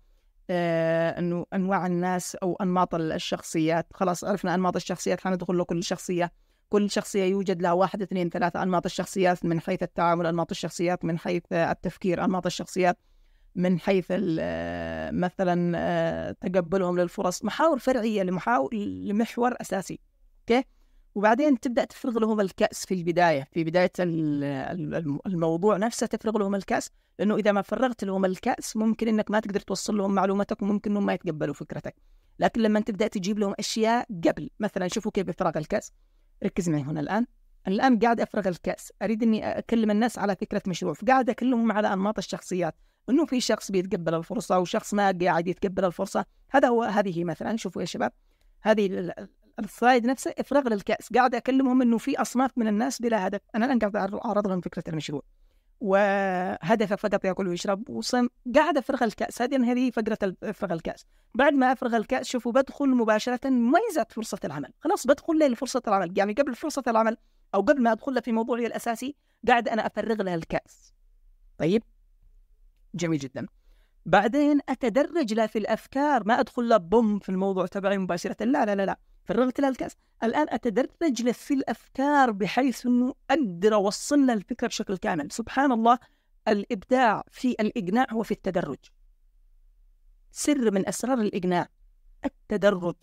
آه، انه انواع الناس او انماط الشخصيات خلاص عرفنا انماط الشخصيات حندخل له كل شخصيه كل شخصيه يوجد لها واحد اثنين ثلاثه انماط الشخصيات من حيث التعامل انماط الشخصيات من حيث التفكير انماط الشخصيات من حيث آه، مثلا آه، تقبلهم للفرص محاور فرعيه لمحاور لمحور اساسي اوكي وبعدين تبدا تفرغ لهم الكاس في البدايه في بدايه الموضوع نفسه تفرغ لهم الكاس لانه اذا ما فرغت لهم الكاس ممكن انك ما تقدر توصل لهم معلوماتك وممكن انهم ما يتقبلوا فكرتك لكن لما تبدا تجيب لهم اشياء قبل مثلا شوفوا كيف بفراغ الكاس ركز معي هنا الان أنا الان قاعد افرغ الكاس اريد اني اكلم الناس على فكره مشروع فقاعد اكلمهم على انماط الشخصيات انه في شخص بيتقبل الفرصه وشخص ما قاعد يتقبل الفرصه هذا هو هذه مثلا شوفوا يا شباب هذه السلايد نفسه افراغ للكاس قاعد اكلمهم انه في اصناف من الناس بلا هدف انا الان قاعد اعرض لهم فكره المشروع وهدفه فقط ياكل ويشرب وصم قاعد افرغ الكاس هذه يعني هذه فقره افرغ الكاس بعد ما افرغ الكاس شوفوا بدخل مباشره ميزه فرصه العمل خلاص بدخل لي لفرصه العمل يعني قبل فرصه العمل او قبل ما ادخل في موضوعي الاساسي قاعد انا افرغ لها الكاس طيب جميل جدا بعدين اتدرج له في الافكار ما ادخل له بوم في الموضوع تبعي مباشره لا لا لا لا فرغت لها الكاس الان اتدرج له في الافكار بحيث انه اقدر اوصل له الفكره بشكل كامل سبحان الله الابداع في الاقناع هو في التدرج سر من اسرار الاقناع التدرج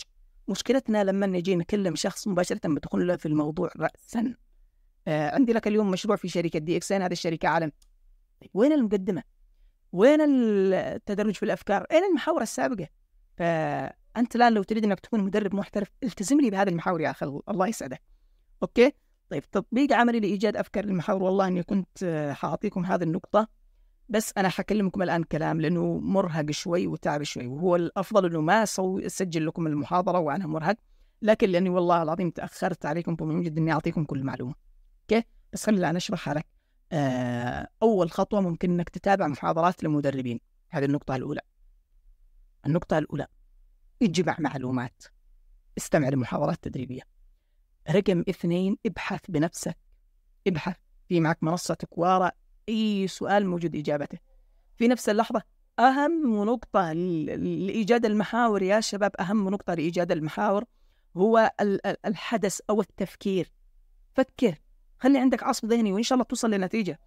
مشكلتنا لما نجي نكلم شخص مباشره بدخل له في الموضوع راسا آه عندي لك اليوم مشروع في شركه دي اكس هذه الشركه عالم طيب، وين المقدمه وين التدرج في الافكار؟ اين المحاور السابقه؟ فانت الان لو تريد انك تكون مدرب محترف التزم لي بهذه المحاور يا اخي الله يسعدك. اوكي؟ طيب تطبيق عملي لايجاد افكار المحاور والله اني كنت آه، حاعطيكم هذه النقطه بس انا حكلمكم الان كلام لانه مرهق شوي وتعب شوي وهو الافضل انه ما اسجل لكم المحاضره وانا مرهق لكن لاني والله العظيم تاخرت عليكم فمهم جدا اني اعطيكم كل المعلومه. اوكي؟ بس خليني الان اشرحها لك. آه، اول خطوه ممكن انك تتابع محاضرات للمدربين هذه النقطه الاولى النقطه الاولى اجمع معلومات استمع لمحاضرات تدريبيه رقم اثنين ابحث بنفسك ابحث في معك منصتك كوارا اي سؤال موجود اجابته في نفس اللحظه اهم نقطه لايجاد المحاور يا شباب اهم نقطه لايجاد المحاور هو الحدث او التفكير فكر خلي عندك عصف ذهني وان شاء الله توصل لنتيجه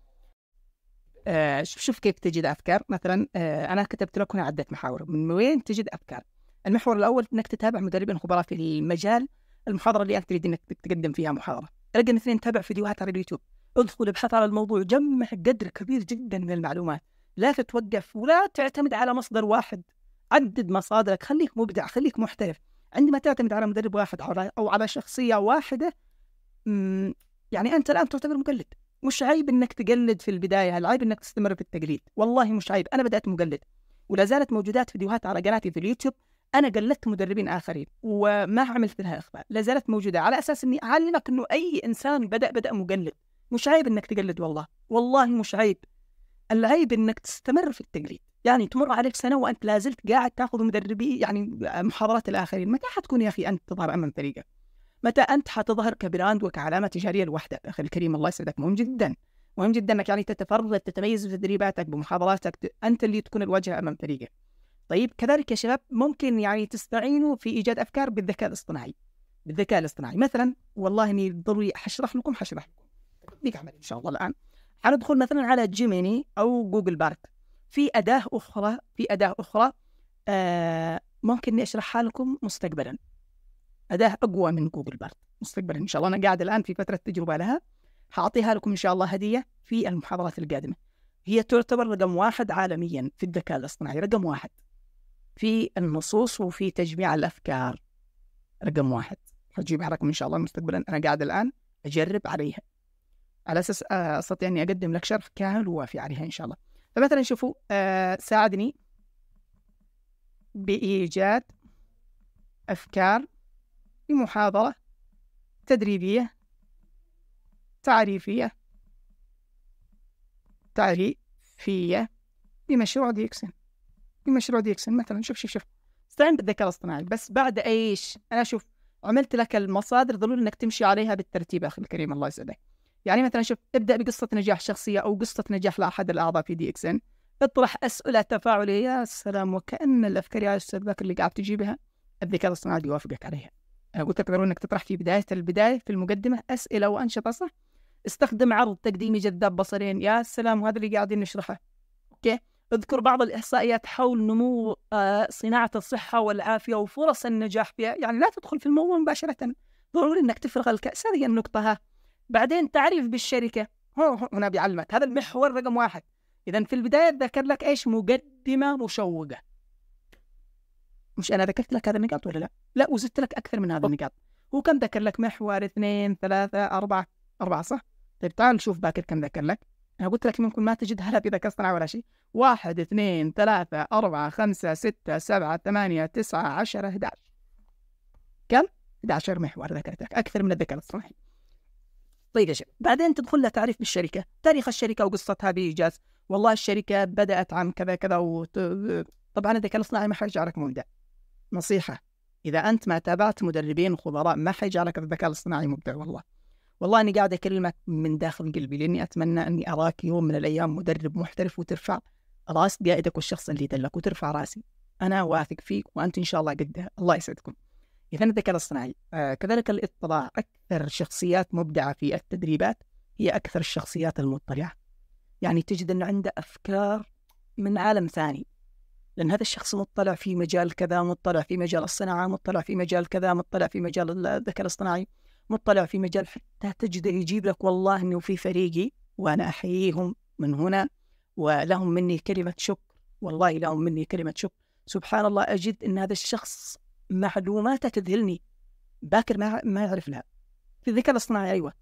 آه شوف شوف كيف تجد افكار مثلا آه انا كتبت لك هنا عده محاور من وين تجد افكار المحور الاول انك تتابع مدربين خبراء في المجال المحاضره اللي انت تريد انك تقدم فيها محاضره رقم اثنين تابع فيديوهات على اليوتيوب ادخل ابحث على الموضوع جمع قدر كبير جدا من المعلومات لا تتوقف ولا تعتمد على مصدر واحد عدد مصادرك خليك مبدع خليك محترف عندما تعتمد على مدرب واحد او على شخصيه واحده يعني انت الان تعتبر مقلد مش عيب انك تقلد في البدايه العيب انك تستمر في التقليد والله مش عيب انا بدات مقلد ولا زالت موجودات فيديوهات على قناتي في اليوتيوب انا قلدت مدربين اخرين وما عملت لها اخفاء لا زالت موجوده على اساس اني اعلمك انه اي انسان بدا بدا مقلد مش عيب انك تقلد والله والله مش عيب العيب انك تستمر في التقليد يعني تمر عليك سنه وانت لازلت قاعد تاخذ مدربي يعني محاضرات الاخرين متى حتكون يا اخي انت تظهر امام فريقك متى انت حتظهر كبراند وكعلامه تجاريه لوحدك اخي الكريم الله يسعدك مهم جدا مهم جدا انك يعني تتفرد تتميز بتدريباتك بمحاضراتك انت اللي تكون الواجهه امام فريقك طيب كذلك يا شباب ممكن يعني تستعينوا في ايجاد افكار بالذكاء الاصطناعي بالذكاء الاصطناعي مثلا والله اني ضروري حشرح لكم حشرح لكم ديك عمل ان شاء الله الان حندخل مثلا على جيميني او جوجل بارت في اداه اخرى في اداه اخرى آه ممكن اني اشرحها لكم مستقبلا اداه اقوى من جوجل بارت مستقبلا ان شاء الله انا قاعد الان في فتره تجربه لها حاعطيها لكم ان شاء الله هديه في المحاضرات القادمه هي تعتبر رقم واحد عالميا في الذكاء الاصطناعي رقم واحد في النصوص وفي تجميع الافكار رقم واحد حجيبها لكم ان شاء الله مستقبلا انا قاعد الان اجرب عليها على اساس آه، استطيع اني اقدم لك شرح كامل ووافي عليها ان شاء الله فمثلا شوفوا آه ساعدني بايجاد افكار بمحاضرة تدريبية تعريفية تعريفية لمشروع ديكسن لمشروع ديكسن مثلا شوف شوف شوف استعن بالذكاء الاصطناعي بس بعد ايش؟ انا شوف عملت لك المصادر ضروري انك تمشي عليها بالترتيب اخي الكريم الله يسعدك. يعني مثلا شوف ابدا بقصه نجاح شخصيه او قصه نجاح لاحد الاعضاء في دي اكس ان اطرح اسئله تفاعليه يا سلام وكان الافكار يا استاذ اللي قاعد تجيبها الذكاء الاصطناعي بيوافقك عليها. انا آه، قلت لك ضروري انك تطرح في بدايه البدايه في المقدمه اسئله وانشطه صح استخدم عرض تقديمي جذاب بصريا يا سلام وهذا اللي قاعدين نشرحه اوكي اذكر بعض الاحصائيات حول نمو آه، صناعه الصحه والعافيه وفرص النجاح فيها يعني لا تدخل في الموضوع مباشره ضروري انك تفرغ الكاس هذه النقطه ها بعدين تعريف بالشركه هنا بيعلمك هذا المحور رقم واحد اذا في البدايه ذكر لك ايش مقدمه مشوقه مش انا ذكرت لك هذا النقاط ولا لا؟ لا وزدت لك اكثر من هذا النقاط هو كم ذكر لك محور اثنين ثلاثة أربعة أربعة صح؟ طيب تعال نشوف باكر كم ذكر لك أنا قلت لك ممكن ما تجدها لا في ذكاء اصطناعي ولا شيء واحد اثنين ثلاثة أربعة خمسة ستة سبعة ثمانية تسعة عشرة 11 كم؟ 11 محور ذكرت لك أكثر من الذكاء الاصطناعي طيب يا شباب بعدين تدخل لها تعريف بالشركة تاريخ الشركة وقصتها بإيجاز والله الشركة بدأت عام كذا كذا وت... طبعا الذكاء الاصطناعي ما حيرجع لك مبدأ نصيحة إذا أنت ما تابعت مدربين وخبراء ما حيجعلك الذكاء الاصطناعي مبدع والله والله أني قاعد أكلمك من داخل قلبي لأني أتمنى أني أراك يوم من الأيام مدرب محترف وترفع راس قائدك والشخص اللي دلك وترفع راسي أنا واثق فيك وأنت إن شاء الله قدها الله يسعدكم إذا الذكاء الاصطناعي آه كذلك الاطلاع أكثر شخصيات مبدعة في التدريبات هي أكثر الشخصيات المطلعة يعني تجد أنه عنده أفكار من عالم ثاني لان هذا الشخص مطلع في مجال كذا مطلع في مجال الصناعه مطلع في مجال كذا مطلع في مجال الذكاء الاصطناعي مطلع في مجال حتى تجده يجيب لك والله انه في فريقي وانا احييهم من هنا ولهم مني كلمه شكر والله لهم مني كلمه شكر سبحان الله اجد ان هذا الشخص معلوماته تذهلني باكر ما ما يعرف لها في الذكاء الاصطناعي ايوه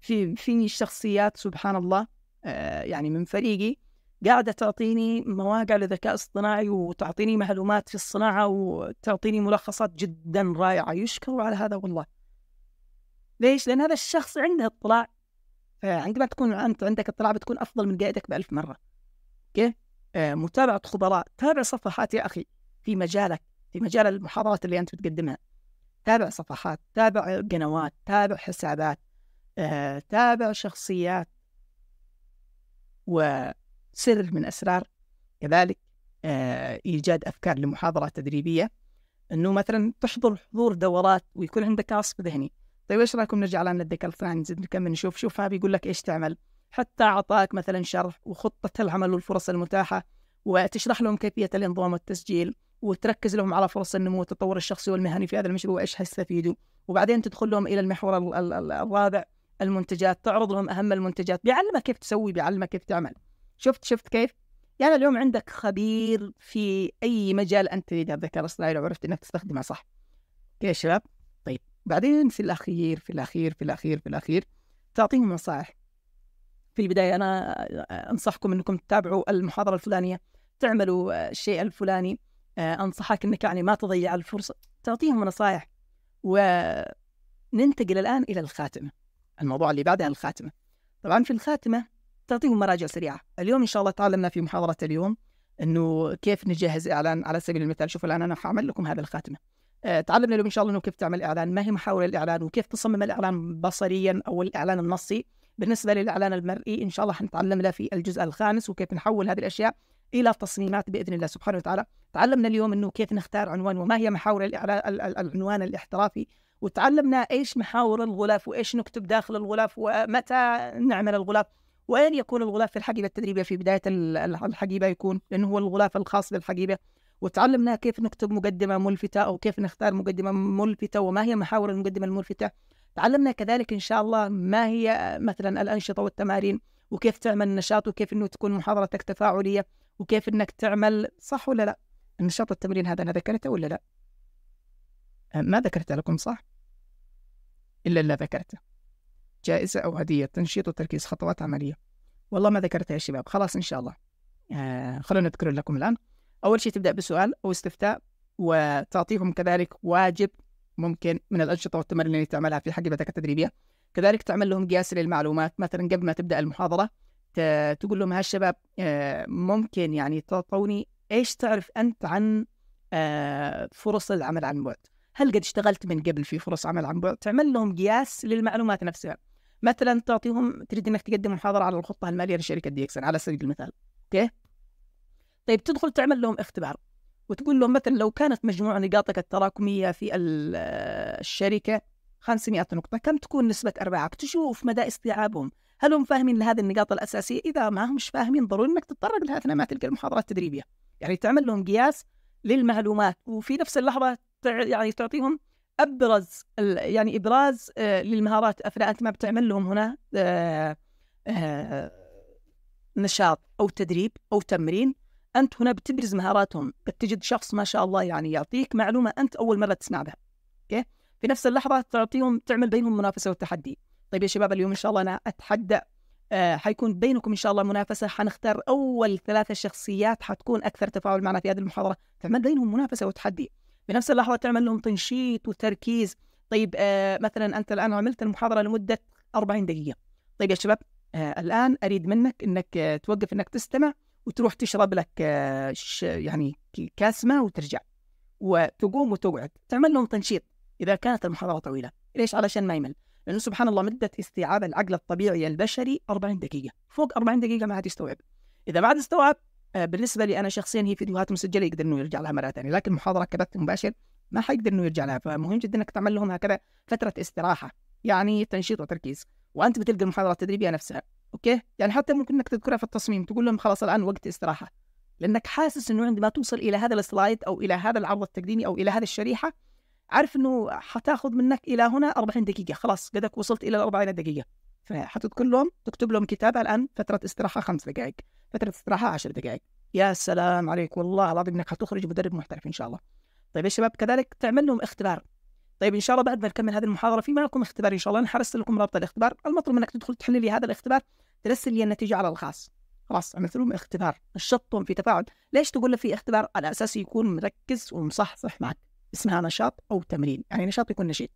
في في شخصيات سبحان الله آه يعني من فريقي قاعدة تعطيني مواقع لذكاء اصطناعي وتعطيني معلومات في الصناعة وتعطيني ملخصات جدا رائعة يشكروا على هذا والله ليش؟ لأن هذا الشخص عنده اطلاع فعندما تكون أنت عندك اطلاع بتكون أفضل من قائدك بألف مرة أوكي؟ آه، متابعة خبراء تابع صفحات يا أخي في مجالك في مجال المحاضرات اللي أنت بتقدمها تابع صفحات تابع قنوات تابع حسابات آه، تابع شخصيات و سر من أسرار كذلك آه، إيجاد أفكار لمحاضرات تدريبية أنه مثلا تحضر حضور دورات ويكون عندك عصف ذهني طيب ايش رايكم نرجع لنا الذكاء الاصطناعي نزيد نكمل نشوف شوف هذا يقول لك ايش تعمل حتى اعطاك مثلا شرح وخطه العمل والفرص المتاحه وتشرح لهم كيفيه الانضمام والتسجيل وتركز لهم على فرص النمو والتطور الشخصي والمهني في هذا المشروع ايش حيستفيدوا وبعدين تدخل لهم الى المحور الرابع المنتجات تعرض لهم اهم المنتجات بيعلمك كيف تسوي بيعلمك كيف تعمل شفت شفت كيف؟ يعني اليوم عندك خبير في اي مجال انت تريده الذكاء الاصطناعي لو عرفت انك تستخدمه صح. اوكي يا شباب؟ طيب بعدين في الاخير في الاخير في الاخير في الاخير تعطيهم نصائح. في البدايه انا انصحكم انكم تتابعوا المحاضره الفلانيه، تعملوا الشيء الفلاني، آه، انصحك انك يعني ما تضيع الفرصه، تعطيهم نصائح وننتقل الان الى الخاتمه. الموضوع اللي بعدها الخاتمه. طبعا في الخاتمه تعطيهم مراجع سريعه اليوم ان شاء الله تعلمنا في محاضره اليوم انه كيف نجهز اعلان على سبيل المثال شوفوا الان انا حاعمل لكم هذا الخاتمه آه، تعلمنا اليوم ان شاء الله انه كيف تعمل اعلان ما هي محاور الاعلان وكيف تصمم الاعلان بصريا او الاعلان النصي بالنسبه للاعلان المرئي ان شاء الله حنتعلم له في الجزء الخامس وكيف نحول هذه الاشياء الى تصميمات باذن الله سبحانه وتعالى تعلمنا اليوم انه كيف نختار عنوان وما هي محاور الاعلان العنوان الاحترافي وتعلمنا ايش محاور الغلاف وايش نكتب داخل الغلاف ومتى نعمل الغلاف وين يكون الغلاف في الحقيبة التدريبية في بداية الحقيبة يكون لأنه هو الغلاف الخاص بالحقيبة وتعلمنا كيف نكتب مقدمة ملفتة أو كيف نختار مقدمة ملفتة وما هي محاور المقدمة الملفتة تعلمنا كذلك إن شاء الله ما هي مثلا الأنشطة والتمارين وكيف تعمل النشاط وكيف أنه تكون محاضرتك تفاعلية وكيف أنك تعمل صح ولا لا النشاط والتمرين هذا أنا ذكرته ولا لا أه، ما ذكرته لكم صح إلا لا ذكرته جائزة أو هدية تنشيط وتركيز خطوات عملية والله ما ذكرتها يا شباب خلاص إن شاء الله آه خلونا نذكر لكم الآن أول شيء تبدأ بسؤال أو استفتاء وتعطيهم كذلك واجب ممكن من الأنشطة والتمارين اللي تعملها في حقيبتك التدريبية كذلك تعمل لهم قياس للمعلومات مثلا قبل ما تبدأ المحاضرة تقول لهم ها الشباب آه، ممكن يعني تعطوني إيش تعرف أنت عن آه، فرص العمل عن بعد هل قد اشتغلت من قبل في فرص عمل عن بعد تعمل لهم قياس للمعلومات نفسها مثلا تعطيهم تريد انك تقدم محاضره على الخطه الماليه لشركه دي على سبيل المثال اوكي طيب تدخل تعمل لهم اختبار وتقول لهم مثلا لو كانت مجموع نقاطك التراكميه في آه، الشركه 500 نقطه كم تكون نسبه ارباحك تشوف مدى استيعابهم هل هم فاهمين لهذه النقاط الاساسيه اذا ما هم مش فاهمين ضروري انك تتطرق لها اثناء ما تلك المحاضره التدريبيه يعني تعمل لهم قياس للمعلومات وفي نفس اللحظه يعني تعطيهم ابرز يعني ابراز آه، للمهارات اثناء انت ما بتعمل لهم هنا آه، آه، نشاط او تدريب او تمرين انت هنا بتبرز مهاراتهم بتجد شخص ما شاء الله يعني يعطيك معلومه انت اول مره تسمع بها اوكي في نفس اللحظه تعطيهم تعمل بينهم منافسه وتحدي طيب يا شباب اليوم ان شاء الله انا اتحدى آه حيكون بينكم ان شاء الله منافسه حنختار اول ثلاثه شخصيات حتكون اكثر تفاعل معنا في هذه المحاضره تعمل بينهم منافسه وتحدي بنفس اللحظه تعمل لهم تنشيط وتركيز طيب آه مثلا انت الان عملت المحاضره لمده 40 دقيقه طيب يا شباب آه الان اريد منك انك آه توقف انك تستمع وتروح تشرب لك آه يعني كاس ماء وترجع وتقوم وتقعد تعمل لهم تنشيط اذا كانت المحاضره طويله ليش علشان ما يمل لانه سبحان الله مده استيعاب العقل الطبيعي البشري 40 دقيقه فوق 40 دقيقه ما عاد يستوعب اذا ما عاد استوعب آه، بالنسبه لي انا شخصيا هي فيديوهات مسجله يقدر انه يرجع لها مره ثانيه يعني، لكن محاضره كبث مباشر ما حيقدر انه يرجع لها فمهم جدا انك تعمل لهم هكذا فتره استراحه يعني تنشيط وتركيز وانت بتلقى المحاضره التدريبيه نفسها اوكي يعني حتى ممكن انك تذكرها في التصميم تقول لهم خلاص الان وقت استراحه لانك حاسس انه عندما توصل الى هذا السلايد او الى هذا العرض التقديمي او الى هذه الشريحه عارف انه حتاخذ منك الى هنا 40 دقيقه خلاص قدك وصلت الى 40 دقيقه فحطيت كلهم تكتب لهم كتاب الان فتره استراحه خمس دقائق فتره استراحه 10 دقائق يا سلام عليك والله العظيم انك حتخرج مدرب محترف ان شاء الله طيب يا شباب كذلك تعمل لهم اختبار طيب ان شاء الله بعد ما نكمل هذه المحاضره في معكم اختبار ان شاء الله انا لكم رابط الاختبار المطلوب منك تدخل تحل لي هذا الاختبار ترسل لي النتيجه على الخاص خلاص عملت لهم اختبار نشطهم في تفاعل ليش تقول له في اختبار على اساس يكون مركز ومصحصح معك اسمها نشاط او تمرين يعني نشاط يكون نشيط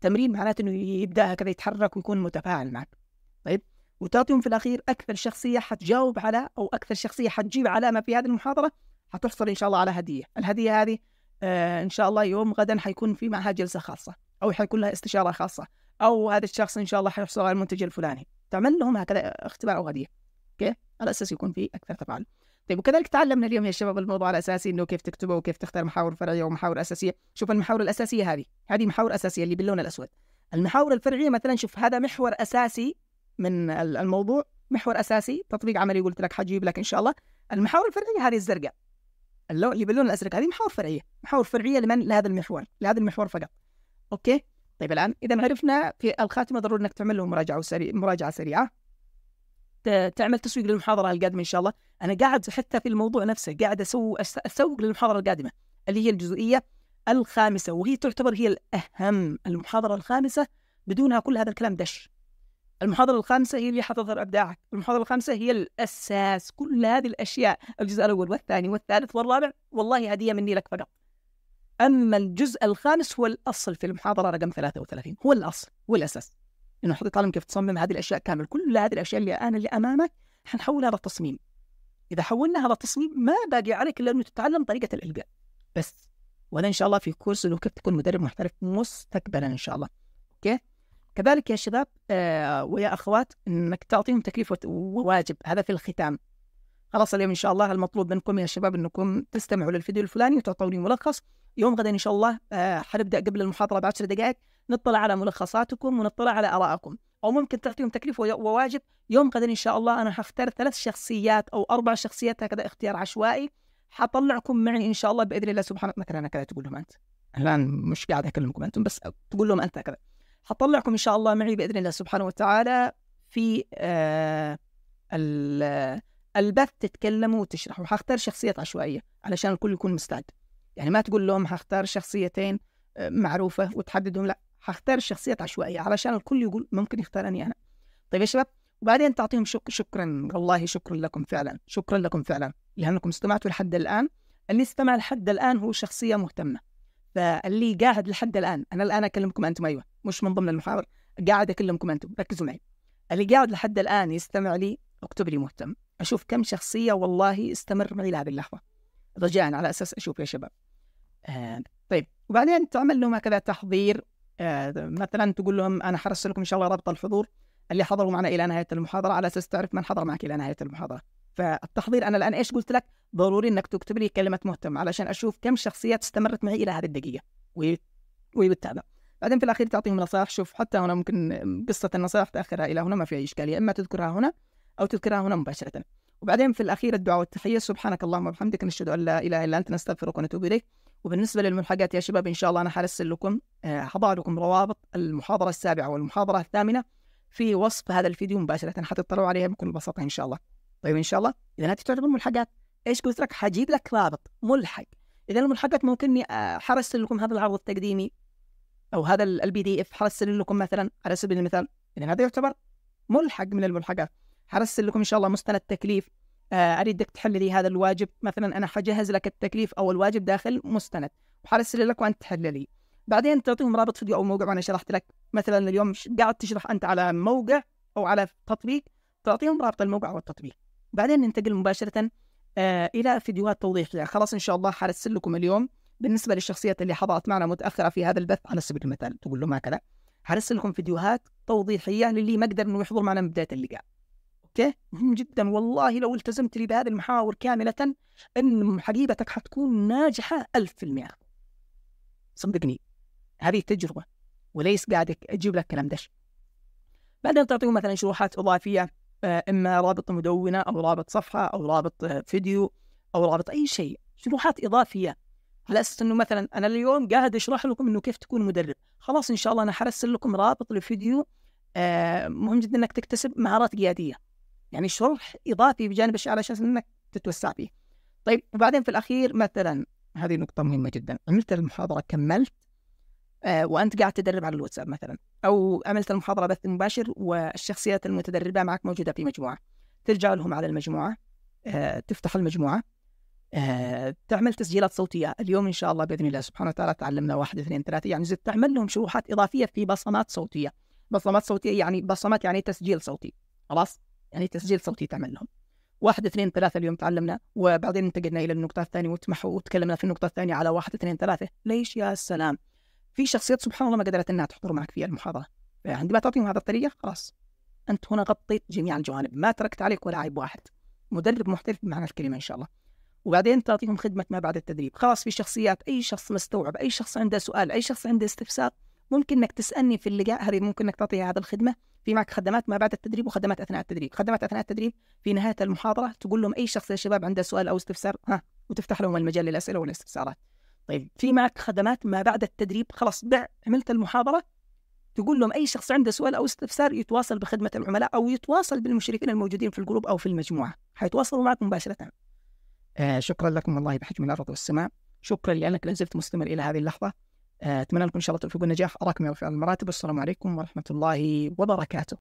تمرين معناته انه يبدا هكذا يتحرك ويكون متفاعل معك طيب وتعطيهم في الاخير اكثر شخصيه حتجاوب على او اكثر شخصيه حتجيب علامه في هذه المحاضره حتحصل ان شاء الله على هديه الهديه هذه آه ان شاء الله يوم غدا حيكون في معها جلسه خاصه او حيكون لها استشاره خاصه او هذا الشخص ان شاء الله حيحصل على المنتج الفلاني تعمل لهم هكذا اختبار او هديه اوكي على اساس يكون في اكثر تفاعل طيب وكذلك تعلمنا اليوم يا شباب الموضوع الاساسي انه كيف تكتبه وكيف تختار محاور فرعيه ومحاور اساسيه شوف المحاور الاساسيه هذه هذه محاور اساسيه اللي باللون الاسود المحاور الفرعيه مثلا شوف هذا محور اساسي من الموضوع محور اساسي تطبيق عملي قلت لك حجيب لك ان شاء الله المحاور الفرعيه هذه الزرقاء اللون اللي باللون الازرق هذه محاور فرعيه محاور فرعيه لمن لهذا المحور لهذا المحور فقط اوكي طيب الان اذا عرفنا في الخاتمه ضروري انك تعمل له مراجعه سريعه مراجعه سريعه تعمل تسويق للمحاضره القادمه ان شاء الله انا قاعد حتى في الموضوع نفسه قاعد اسوق اسوق للمحاضره القادمه اللي هي الجزئيه الخامسه وهي تعتبر هي الاهم المحاضره الخامسه بدونها كل هذا الكلام دش المحاضرة الخامسة هي اللي حتظهر إبداعك، المحاضرة الخامسة هي الأساس، كل هذه الأشياء، الجزء الأول والثاني والثالث والرابع، والله هدية مني لك فقط. أما الجزء الخامس هو الأصل في المحاضرة رقم 33، هو الأصل، هو الأساس. انه حطيت تعلم كيف تصمم هذه الاشياء كامل كل هذه الاشياء اللي انا اللي امامك حنحولها لتصميم اذا حولنا هذا التصميم ما باقي عليك الا انه تتعلم طريقه الالقاء بس وهذا ان شاء الله في كورس انه كيف تكون مدرب محترف مستقبلا ان شاء الله اوكي كذلك يا شباب آه ويا اخوات انك تعطيهم تكليف وواجب هذا في الختام خلاص اليوم ان شاء الله المطلوب منكم يا شباب انكم تستمعوا للفيديو الفلاني وتعطوني ملخص يوم غدا ان شاء الله آه، حنبدا قبل المحاضره بعشر 10 دقائق نطلع على ملخصاتكم ونطلع على ارائكم او ممكن تعطيهم تكليف وواجب يوم غدا ان شاء الله انا حختار ثلاث شخصيات او اربع شخصيات هكذا اختيار عشوائي حطلعكم معي ان شاء الله باذن الله سبحانه مثلا كذا تقول لهم انت الان مش قاعد اكلمكم انتم بس تقول لهم انت كذا حطلعكم ان شاء الله معي باذن الله سبحانه وتعالى في آه البث تتكلموا وتشرحوا حختار شخصيات عشوائيه علشان الكل يكون مستعد يعني ما تقول لهم هختار شخصيتين آه، معروفة وتحددهم لا هختار الشخصيات عشوائية علشان الكل يقول ممكن يختارني أنا طيب يا شباب وبعدين تعطيهم شك شكرا والله شكرا لكم فعلا شكرا لكم فعلا لأنكم استمعتوا لحد الآن اللي استمع لحد الآن هو شخصية مهتمة فاللي قاعد لحد الآن أنا الآن أكلمكم أنتم أيوة مش من ضمن المحاور قاعد أكلمكم أنتم ركزوا معي اللي قاعد لحد الآن يستمع لي اكتب لي مهتم أشوف كم شخصية والله استمر معي لهذه اللحظة رجاء على أساس أشوف يا شباب آه، طيب وبعدين تعمل لهم هكذا تحضير آه، مثلا تقول لهم انا حرسل لكم ان شاء الله رابط الحضور اللي حضروا معنا الى نهايه المحاضره على اساس تعرف من حضر معك الى نهايه المحاضره فالتحضير انا الان ايش قلت لك ضروري انك تكتب لي كلمه مهتم علشان اشوف كم شخصيات استمرت معي الى هذه الدقيقه وبتتابع بعدين في الاخير تعطيهم نصائح شوف حتى هنا ممكن قصه النصائح تاخرها الى هنا ما في اي اشكاليه اما تذكرها هنا او تذكرها هنا مباشره وبعدين في الاخير الدعاء والتحيه سبحانك اللهم وبحمدك نشهد ان لا اله الا انت نستغفرك ونتوب اليك وبالنسبة للملحقات يا شباب إن شاء الله أنا حرسل لكم آه، حضع لكم روابط المحاضرة السابعة والمحاضرة الثامنة في وصف هذا الفيديو مباشرة حتطلعوا عليها بكل بساطة إن شاء الله طيب إن شاء الله إذا أنت تعتبر ملحقات إيش قلت لك حجيب لك رابط ملحق إذا الملحقات ممكن آه، حرسل لكم هذا العرض التقديمي أو هذا البي دي إف حرسل لكم مثلا على سبيل المثال إذا هذا يعتبر ملحق من الملحقات حرسل لكم إن شاء الله مستند تكليف آه، اريدك تحل لي هذا الواجب مثلا انا حجهز لك التكليف او الواجب داخل مستند وحرسل لك وانت تحل لي بعدين تعطيهم رابط فيديو او موقع وانا شرحت لك مثلا اليوم قاعد تشرح انت على موقع او على تطبيق تعطيهم رابط الموقع والتطبيق بعدين ننتقل مباشره آه الى فيديوهات توضيحيه خلاص ان شاء الله حرسل لكم اليوم بالنسبه للشخصيات اللي حضرت معنا متاخره في هذا البث على سبيل المثال تقول لهم هكذا حرسل لكم فيديوهات توضيحيه للي ما قدر انه يحضر معنا من بدايه اللقاء اوكي مهم جدا والله لو التزمت لي بهذه المحاور كامله ان حقيبتك حتكون ناجحه 1000% صدقني هذه تجربه وليس قاعد اجيب لك كلام دش بعدين تعطيهم مثلا شروحات اضافيه آه، اما رابط مدونه او رابط صفحه او رابط آه، فيديو او رابط اي شيء شروحات اضافيه على اساس انه مثلا انا اليوم قاعد اشرح لكم انه كيف تكون مدرب خلاص ان شاء الله انا حرسل لكم رابط لفيديو آه، مهم جدا انك تكتسب مهارات قياديه يعني شرح اضافي بجانب الشيء على اساس انك تتوسع فيه. طيب وبعدين في الاخير مثلا هذه نقطة مهمة جدا، عملت المحاضرة كملت آه وانت قاعد تدرب على الواتساب مثلا او عملت المحاضرة بث مباشر والشخصيات المتدربة معك موجودة في مجموعة. ترجع لهم على المجموعة آه تفتح المجموعة آه، تعمل تسجيلات صوتية اليوم إن شاء الله بإذن الله سبحانه وتعالى تعلمنا واحد اثنين ثلاثة يعني زدت تعمل لهم شروحات إضافية في بصمات صوتية بصمات صوتية يعني بصمات يعني تسجيل صوتي خلاص يعني تسجيل صوتي تعمل لهم واحد اثنين ثلاثة اليوم تعلمنا وبعدين انتقلنا إلى النقطة الثانية وتمحوا وتكلمنا في النقطة الثانية على واحد اثنين ثلاثة ليش يا سلام في شخصيات سبحان الله ما قدرت أنها تحضر معك في المحاضرة عندما تعطيهم هذا الطريقة خلاص أنت هنا غطيت جميع الجوانب ما تركت عليك ولا عيب واحد مدرب محترف بمعنى الكلمة إن شاء الله وبعدين تعطيهم خدمة ما بعد التدريب خلاص في شخصيات أي شخص مستوعب أي شخص عنده سؤال أي شخص عنده استفسار ممكن انك تسالني في اللقاء هذه ممكن انك تعطيها هذه الخدمه في معك خدمات ما بعد التدريب وخدمات اثناء التدريب، خدمات اثناء التدريب في نهايه المحاضره تقول لهم اي شخص يا شباب عنده سؤال او استفسار ها وتفتح لهم المجال للاسئله والاستفسارات. طيب في معك خدمات ما بعد التدريب خلاص بع عملت المحاضره تقول لهم اي شخص عنده سؤال او استفسار يتواصل بخدمه العملاء او يتواصل بالمشرفين الموجودين في الجروب او في المجموعه، حيتواصلوا معك مباشره. آه شكرا لكم والله بحجم الارض والسماء، شكرا لانك لازلت مستمر الى هذه اللحظه. اتمنى لكم ان شاء الله التوفيق والنجاح اراكم يا رفيع المراتب والسلام عليكم ورحمه الله وبركاته